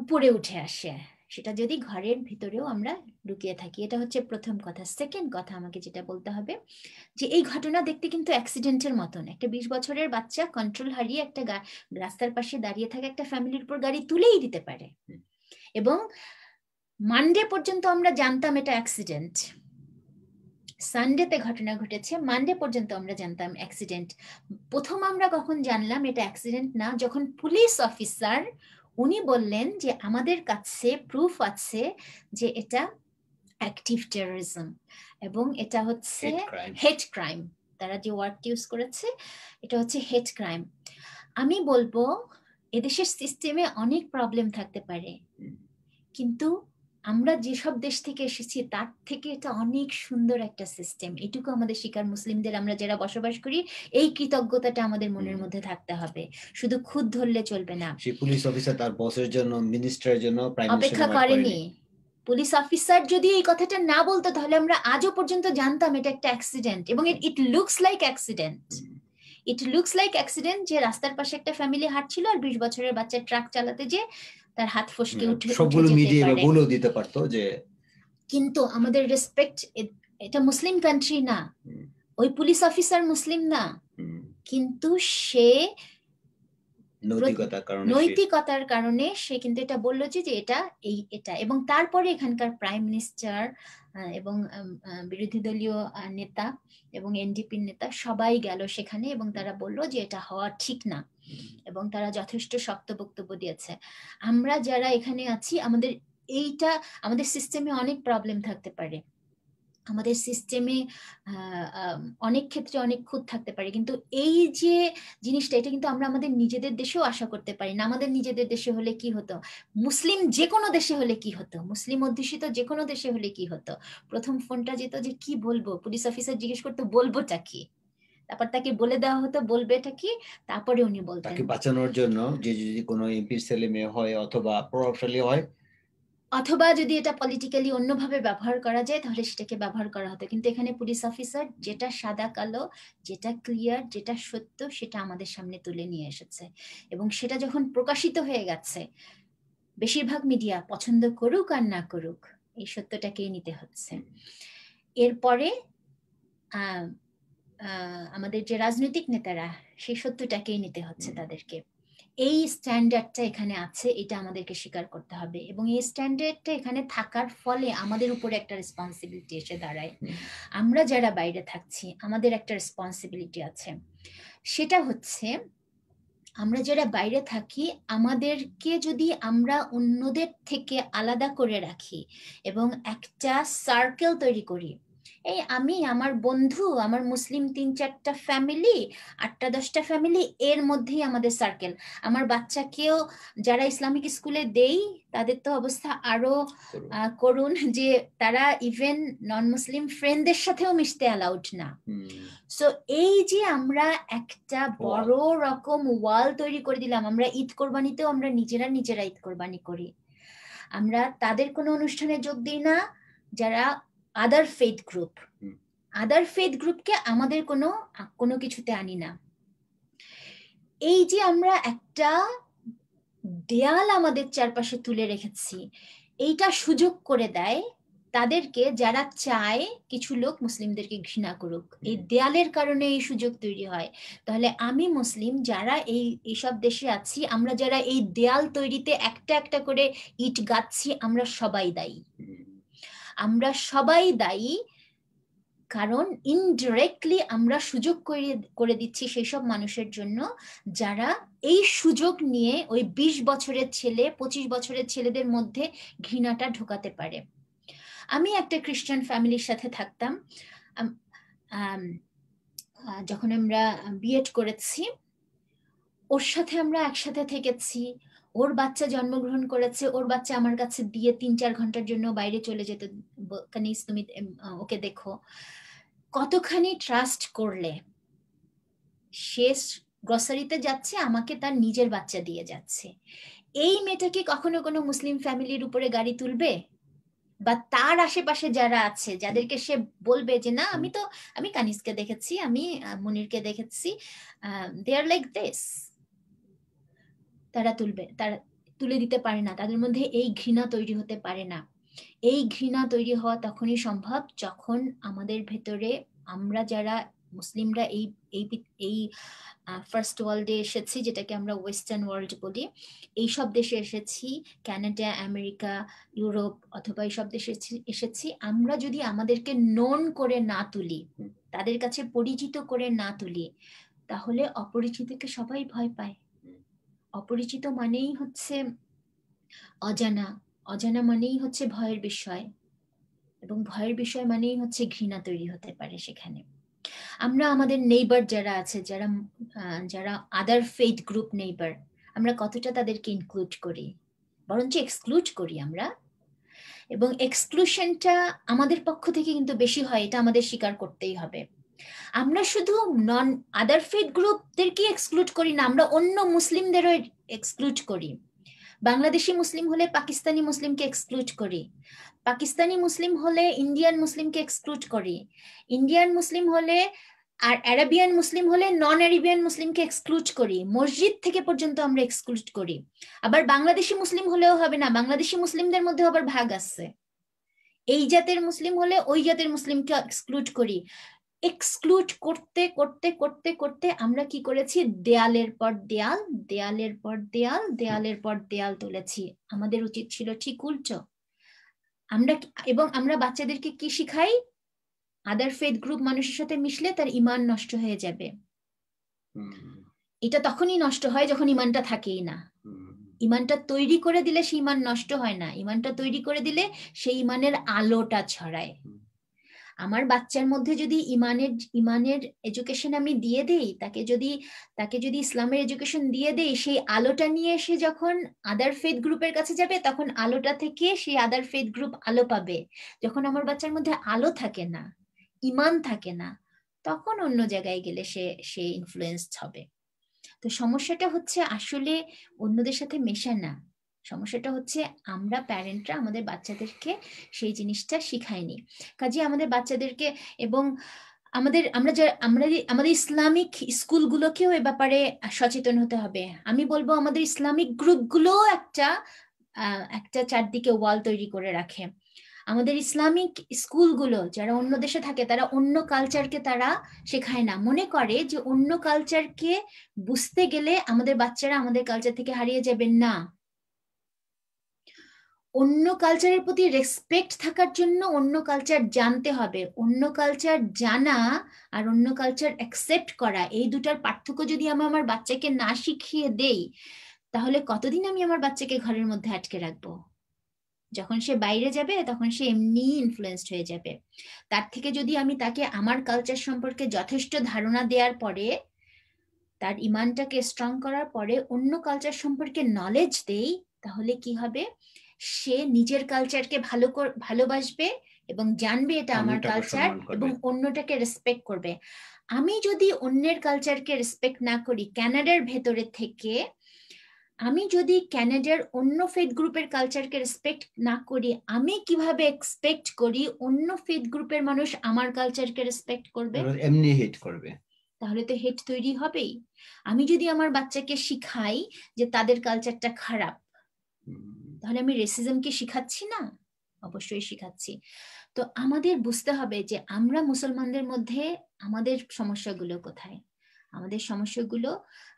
উপরে উঠে আসে সেটা যদি ঘরের ভিতরেও আমরা লুকিয়ে থাকি এটা হচ্ছে প্রথম কথা সেকেন্ড কথা আমাকে যেটা বলতে হবে যে এই ঘটনা দেখতে কিন্তু অ্যাক্সিডেন্টের মতন একটা বিশ বছরের বাচ্চা কন্ট্রোল হারিয়ে একটা রাস্তার পাশে দাঁড়িয়ে থাকে একটা ফ্যামিলির উপর গাড়ি তুলেই দিতে পারে এবং মানডে পর্যন্ত আমরা জানতাম এটা অ্যাক্সিডেন্ট সানডেতে ঘটনা ঘটেছে মানডে পর্যন্ত আমরা জানতাম অ্যাক্সিডেন্ট প্রথম আমরা কখন জানলাম এটা অ্যাক্সিডেন্ট না যখন পুলিশ অফিসার উনি বললেন যে আমাদের কাছে প্রুফ আছে যে এটা অ্যাক্টিভ টেরোরিজম এবং এটা হচ্ছে হেট ক্রাইম তারা যে ওয়ার্ড ইউজ করেছে এটা হচ্ছে হেট ক্রাইম আমি বলবো এদেশের সিস্টেমে অনেক প্রবলেম থাকতে পারে কিন্তু আমরা যেসব দেশ থেকে এসেছি তার থেকে এটা অনেক সুন্দর একটা সিস্টেম এটুকু আমাদের শিকার মুসলিমদের আমরা যারা বসবাস করি এই কৃতজ্ঞতাটা আমাদের মনের মধ্যে থাকতে হবে শুধু খুদ ধরলে চলবে না
পুলিশ অফিসার তার বসের জন্য মিনিস্টারের জন্য
অপেক্ষা করেনি পুলিশ অফিসার যদি এই কথাটা না বলতো তাহলে আমরা আজও পর্যন্ত জানতাম এটা একটা অ্যাক্সিডেন্ট এবং it looks like accident it looks like accident যে রাস্তার পাশে একটা ফ্যামিলি হাঁটছিল আর বিশ বছরের বাচ্চা ট্রাক চালাতে যে তার হাত ফসকে হ্যাঁ, উঠে সবগুলো মিডিয়ে বলেও
দিতে পারতো যে
কিন্তু আমাদের রেসপেক্ট এটা মুসলিম কান্ট্রি না ওই পুলিশ অফিসার মুসলিম না কিন্তু সে
নৈতিকতার
কারণে সে কিন্তু এটা বলল যে এটা এই এটা এবং তারপরে এখানকার প্রাইম মিনিস্টার এবং বিরোধী দলীয় নেতা এবং এনডিপির নেতা সবাই গেল সেখানে এবং তারা বলল যে এটা হওয়া ঠিক না এবং তারা যথেষ্ট শক্ত বক্তব্য দিয়েছে আমরা যারা এখানে আছি আমাদের এইটা আমাদের সিস্টেমে অনেক প্রবলেম থাকতে পারে আমাদের সিস্টেমে অনেক ক্ষেত্রে অনেক খুঁত থাকতে পারে কিন্তু এই যে জিনিসটা এটা কিন্তু আমরা আমাদের নিজেদের দেশেও আশা করতে পারি না আমাদের নিজেদের দেশে হলে কি হতো মুসলিম যে কোনো দেশে হলে কি হতো মুসলিম অধ্যুষিত যে কোনো দেশে হলে কি হতো প্রথম ফোনটা যেত যে কি বলবো পুলিশ অফিসার জিজ্ঞেস করতো বলবোটা কি তারপর তাকে বলে দেওয়া হতো বলবে এটা কি তারপরে উনি বলতেন তাকে
বাঁচানোর জন্য যে যদি কোনো এমপির ছেলে মেয়ে হয় অথবা প্রভাবশালী হয়
অথবা যদি এটা পলিটিক্যালি অন্যভাবে ব্যবহার করা যায় তাহলে সেটাকে ব্যবহার করা হতো কিন্তু এখানে পুলিশ অফিসার যেটা সাদা কালো যেটা ক্লিয়ার যেটা সত্য সেটা আমাদের সামনে তুলে নিয়ে এসেছে এবং সেটা যখন প্রকাশিত হয়ে গেছে বেশিরভাগ মিডিয়া পছন্দ করুক আর না করুক এই সত্যটাকেই নিতে হচ্ছে এরপরে আমাদের যে রাজনৈতিক নেতারা সেই সত্যটাকেই নিতে হচ্ছে তাদেরকে এই স্ট্যান্ডার্ডটা এখানে আছে এটা আমাদেরকে স্বীকার করতে হবে এবং এই স্ট্যান্ডার্ডটা এখানে থাকার ফলে আমাদের উপরে একটা রেসপন্সিবিলিটি এসে দাঁড়ায় আমরা যারা বাইরে থাকছি আমাদের একটা রেসপন্সিবিলিটি আছে সেটা হচ্ছে আমরা যারা বাইরে থাকি আমাদেরকে যদি আমরা অন্যদের থেকে আলাদা করে রাখি এবং একটা সার্কেল তৈরি করি এই আমি আমার বন্ধু আমার মুসলিম তিন চারটা ফ্যামিলি আটটা দশটা ফ্যামিলি এর মধ্যেই আমাদের সার্কেল আমার বাচ্চাকেও যারা ইসলামিক স্কুলে দেই তাদের তো অবস্থা আরো করুন যে তারা ইভেন নন মুসলিম ফ্রেন্ডদের সাথেও মিশতে অ্যালাউড না সো এই যে আমরা একটা বড় রকম ওয়াল তৈরি করে দিলাম আমরা ঈদ কোরবানিতেও আমরা নিজেরা নিজেরা ঈদ কোরবানি করি আমরা তাদের কোনো অনুষ্ঠানে যোগ দিই না যারা other faith group other faith গ্রুপকে আমাদের কোনো কোনো কিছুতে আনি না এই যে আমরা একটা দেয়াল আমাদের চারপাশে তুলে রেখেছি এইটা সুযোগ করে দেয় তাদেরকে যারা চায় কিছু লোক মুসলিমদেরকে ঘৃণা করুক এই দেয়ালের কারণে এই সুযোগ তৈরি হয় তাহলে আমি মুসলিম যারা এই এইসব দেশে আছি আমরা যারা এই দেয়াল তৈরিতে একটা একটা করে ইট গাচ্ছি আমরা সবাই দায়ী আমরা সবাই দায়ী কারণ ইনডিরেক্টলি আমরা সুযোগ করে করে দিচ্ছি সেই সব মানুষের জন্য যারা এই সুযোগ নিয়ে ওই বিশ বছরের ছেলে পঁচিশ বছরের ছেলেদের মধ্যে ঘৃণাটা ঢোকাতে পারে আমি একটা খ্রিস্টান ফ্যামিলির সাথে থাকতাম যখন আমরা বিএড করেছি ওর সাথে আমরা একসাথে থেকেছি ওর বাচ্চা জন্মগ্রহণ করেছে ওর বাচ্চা আমার কাছে দিয়ে তিন চার ঘন্টার জন্য বাইরে চলে যেত কানিস তুমি ওকে দেখো কতখানি ট্রাস্ট করলে শেষ গ্রসারিতে যাচ্ছে আমাকে তার নিজের বাচ্চা দিয়ে যাচ্ছে এই মেয়েটা কি কখনো কোনো মুসলিম ফ্যামিলির উপরে গাড়ি তুলবে বা তার আশেপাশে যারা আছে যাদেরকে সে বলবে যে না আমি তো আমি কানিসকে দেখেছি আমি মুনিরকে দেখেছি দে আর লাইক দিস তারা তুলবে তারা তুলে দিতে পারে না তাদের মধ্যে এই ঘৃণা তৈরি হতে পারে না এই ঘৃণা তৈরি হওয়া তখনই সম্ভব যখন আমাদের ভেতরে আমরা যারা মুসলিমরা এই এই এই ফার্স্ট ওয়ার্ল্ডে এসেছি যেটাকে আমরা ওয়েস্টার্ন ওয়ার্ল্ড বলি এই সব দেশে এসেছি ক্যানাডা আমেরিকা ইউরোপ অথবা এই সব দেশে এসেছি আমরা যদি আমাদেরকে নন করে না তুলি তাদের কাছে পরিচিত করে না তুলি তাহলে অপরিচিতকে সবাই ভয় পায় অপরিচিত মানেই হচ্ছে অজানা অজানা মানেই হচ্ছে ভয়ের বিষয় এবং ভয়ের বিষয় মানেই হচ্ছে ঘৃণা তৈরি হতে পারে সেখানে আমরা আমাদের নেইবার যারা আছে যারা যারা আদার ফেথ গ্রুপ নেইবার আমরা কতটা তাদেরকে ইনক্লুড করি বরঞ্চ এক্সক্লুড করি আমরা এবং এক্সক্লুশনটা আমাদের পক্ষ থেকে কিন্তু বেশি হয় এটা আমাদের স্বীকার করতেই হবে আমরা শুধু নন আদার ফেড গ্রুপদেরকে এক্সক্লুড করি না আমরা অন্য মুসলিমদেরও এক্সক্লুড করি বাংলাদেশি মুসলিম হলে পাকিস্তানি মুসলিমকে এক্সক্লুড করি পাকিস্তানি মুসলিম হলে ইন্ডিয়ান মুসলিমকে এক্সক্লুড করি ইন্ডিয়ান মুসলিম হলে আর অ্যারাবিয়ান মুসলিম হলে নন অ্যারাবিয়ান মুসলিমকে এক্সক্লুড করি মসজিদ থেকে পর্যন্ত আমরা এক্সক্লুড করি আবার বাংলাদেশি মুসলিম হলেও হবে না বাংলাদেশি মুসলিমদের মধ্যে আবার ভাগ আছে এই জাতের মুসলিম হলে ওই জাতের মুসলিমকে এক্সক্লুড করি এক্সক্লুড করতে করতে করতে করতে আমরা কি করেছি দেয়ালের পর দেয়াল দেয়ালের পর দেয়াল দেয়ালের পর দেয়াল তুলেছি আমাদের উচিত ছিল ঠিক উল্টো আমরা এবং আমরা বাচ্চাদেরকে কি শিখাই আদার ফেথ গ্রুপ মানুষের সাথে মিশলে তার ইমান নষ্ট হয়ে যাবে এটা তখনই নষ্ট হয় যখন ইমানটা থাকেই না ইমানটা তৈরি করে দিলে সেই ইমান নষ্ট হয় না ইমানটা তৈরি করে দিলে সেই ইমানের আলোটা ছড়ায় আমার বাচ্চার মধ্যে যদি ইমানের ইমানের এডুকেশন আমি দিয়ে দেই তাকে যদি তাকে যদি ইসলামের এডুকেশন দিয়ে দেই সেই আলোটা নিয়ে সে যখন আদার ফেথ গ্রুপের কাছে যাবে তখন আলোটা থেকে সেই আদার ফেথ গ্রুপ আলো পাবে যখন আমার বাচ্চার মধ্যে আলো থাকে না ইমান থাকে না তখন অন্য জায়গায় গেলে সে সে ইনফ্লুয়েন্সড হবে তো সমস্যাটা হচ্ছে আসলে অন্যদের সাথে মেশা না সমস্যাটা হচ্ছে আমরা প্যারেন্টরা আমাদের বাচ্চাদেরকে সেই জিনিসটা শিখাইনি কাজে আমাদের বাচ্চাদেরকে এবং আমাদের আমরা যারা আমরা আমাদের ইসলামিক স্কুলগুলোকেও এ ব্যাপারে সচেতন হতে হবে আমি বলবো আমাদের ইসলামিক গ্রুপগুলো একটা একটা চারদিকে ওয়াল তৈরি করে রাখে আমাদের ইসলামিক স্কুলগুলো যারা অন্য দেশে থাকে তারা অন্য কালচারকে তারা শেখায় না মনে করে যে অন্য কালচারকে বুঝতে গেলে আমাদের বাচ্চারা আমাদের কালচার থেকে হারিয়ে যাবেন না অন্য কালচারের প্রতি রেসপেক্ট থাকার জন্য অন্য কালচার জানতে হবে অন্য কালচার জানা আর অন্য কালচার অ্যাকসেপ্ট করা এই দুটার পার্থক্য যদি আমি আমার বাচ্চাকে না শিখিয়ে দেই তাহলে কতদিন আমি আমার বাচ্চাকে ঘরের মধ্যে আটকে রাখবো যখন সে বাইরে যাবে তখন সে এমনি ইনফ্লুয়েসড হয়ে যাবে তার থেকে যদি আমি তাকে আমার কালচার সম্পর্কে যথেষ্ট ধারণা দেওয়ার পরে তার ইমানটাকে স্ট্রং করার পরে অন্য কালচার সম্পর্কে নলেজ দেই তাহলে কি হবে সে নিজের কালচারকে ভালো ভালোবাসবে এবং জানবে এটা আমার কালচার এবং অন্যটাকে রেসপেক্ট করবে আমি যদি অন্যের কালচারকে রেসপেক্ট না করি ক্যানাডার ভেতরে থেকে আমি যদি ক্যানাডার অন্য ফেথ গ্রুপের কালচারকে রেসপেক্ট না করি আমি কিভাবে এক্সপেক্ট করি অন্য ফেথ গ্রুপের মানুষ আমার কালচারকে রেসপেক্ট করবে
এমনি হেট করবে
তাহলে তো হেট তৈরি হবেই আমি যদি আমার বাচ্চাকে শিখাই যে তাদের কালচারটা খারাপ তাহলে আমি রেসিজমকে শিখাচ্ছি না অবশ্যই শিখাচ্ছি তো আমাদের বুঝতে হবে যে আমরা মুসলমানদের মধ্যে আমাদের সমস্যাগুলো কোথায় আমাদের সমস্যাগুলো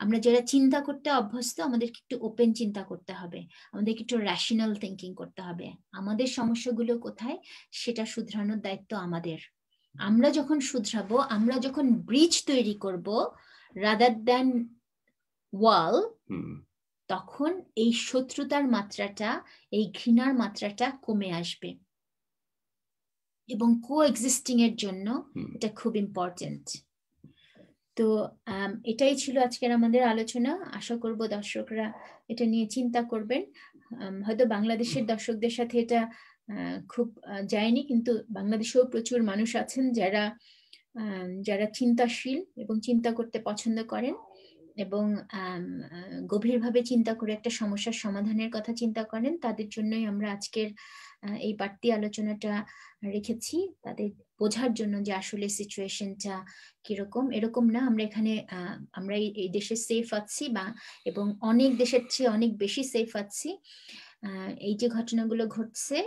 আমরা যারা চিন্তা করতে অভ্যস্ত আমাদেরকে একটু ওপেন চিন্তা করতে হবে আমাদেরকে একটু র্যাশনাল থিঙ্কিং করতে হবে আমাদের সমস্যাগুলো কোথায় সেটা শুধরানোর দায়িত্ব আমাদের আমরা যখন শুধরাবো আমরা যখন ব্রিজ তৈরি করব রাদার দ্যান ওয়াল তখন এই শত্রুতার মাত্রাটা এই ঘৃণার মাত্রাটা কমে আসবে এবং কো এক্সিস্টিং এর জন্য এটা খুব ইম্পর্টেন্ট তো এটাই ছিল আজকের আমাদের আলোচনা আশা করব দর্শকরা এটা নিয়ে চিন্তা করবেন হয়তো বাংলাদেশের দর্শকদের সাথে এটা খুব যায়নি কিন্তু বাংলাদেশেও প্রচুর মানুষ আছেন যারা যারা চিন্তাশীল এবং চিন্তা করতে পছন্দ করেন এবং গভীরভাবে চিন্তা করে একটা সমস্যার সমাধানের কথা চিন্তা করেন তাদের জন্যই আমরা আজকের এই বাড়তি আলোচনাটা রেখেছি তাদের বোঝার জন্য যে আসলে সিচুয়েশনটা কিরকম এরকম না আমরা এখানে আমরা এই দেশে সেফ আছি বা এবং অনেক দেশের চেয়ে অনেক বেশি সেফ আছি এই যে ঘটনাগুলো ঘটছে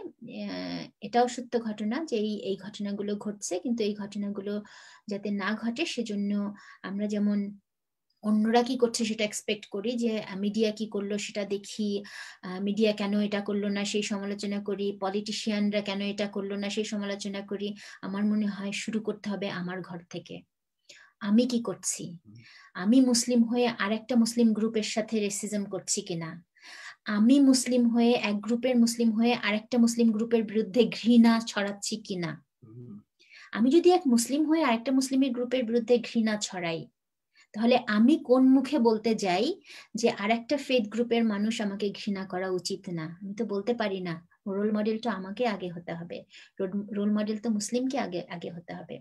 এটাও সত্য ঘটনা যে এই এই ঘটনাগুলো ঘটছে কিন্তু এই ঘটনাগুলো যাতে না ঘটে সেজন্য আমরা যেমন অন্যরা কি করছে সেটা এক্সপেক্ট করি যে মিডিয়া কি করলো সেটা দেখি মিডিয়া কেন এটা করলো না সেই সমালোচনা করি পলিটিশিয়ানরা কেন এটা করলো না সেই সমালোচনা করি আমার মনে হয় শুরু করতে হবে আমার ঘর থেকে আমি কি করছি আমি মুসলিম হয়ে আরেকটা মুসলিম গ্রুপের সাথে রেসিজম করছি কিনা আমি মুসলিম হয়ে এক গ্রুপের মুসলিম হয়ে আরেকটা মুসলিম গ্রুপের বিরুদ্ধে ঘৃণা ছড়াচ্ছি কিনা আমি যদি এক মুসলিম হয়ে আরেকটা মুসলিমের গ্রুপের বিরুদ্ধে ঘৃণা ছড়াই তাহলে আমি কোন মুখে বলতে যাই যে আর একটা ফেথ গ্রুপের মানুষ আমাকে ঘৃণা করা উচিত না আমি তো বলতে পারি না রোল মডেল তো আমাকে আগে হতে হবে রোল মডেল তো মুসলিমকে আগে আগে হতে হবে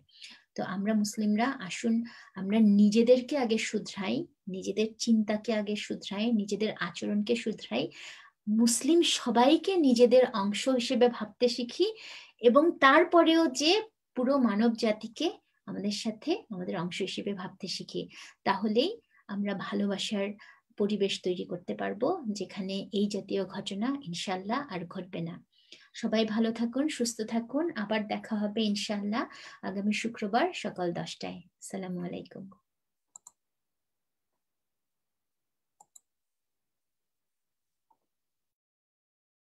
তো আমরা মুসলিমরা আসুন আমরা নিজেদেরকে আগে শুধরাই নিজেদের চিন্তাকে আগে শুধরাই নিজেদের আচরণকে শুধরাই মুসলিম সবাইকে নিজেদের অংশ হিসেবে ভাবতে শিখি এবং তারপরেও যে পুরো মানব জাতিকে আমাদের সাথে আমাদের অংশ হিসেবে ভাবতে শিখি তাহলেই আমরা ভালোবাসার পরিবেশ তৈরি করতে পারবো যেখানে এই জাতীয় ঘটনা ইনশাল্লাহ আর ঘটবে না সবাই ভালো থাকুন সুস্থ থাকুন আবার দেখা হবে ইনশাল্লাহ আগামী শুক্রবার সকাল দশটায় সালামু আলাইকুম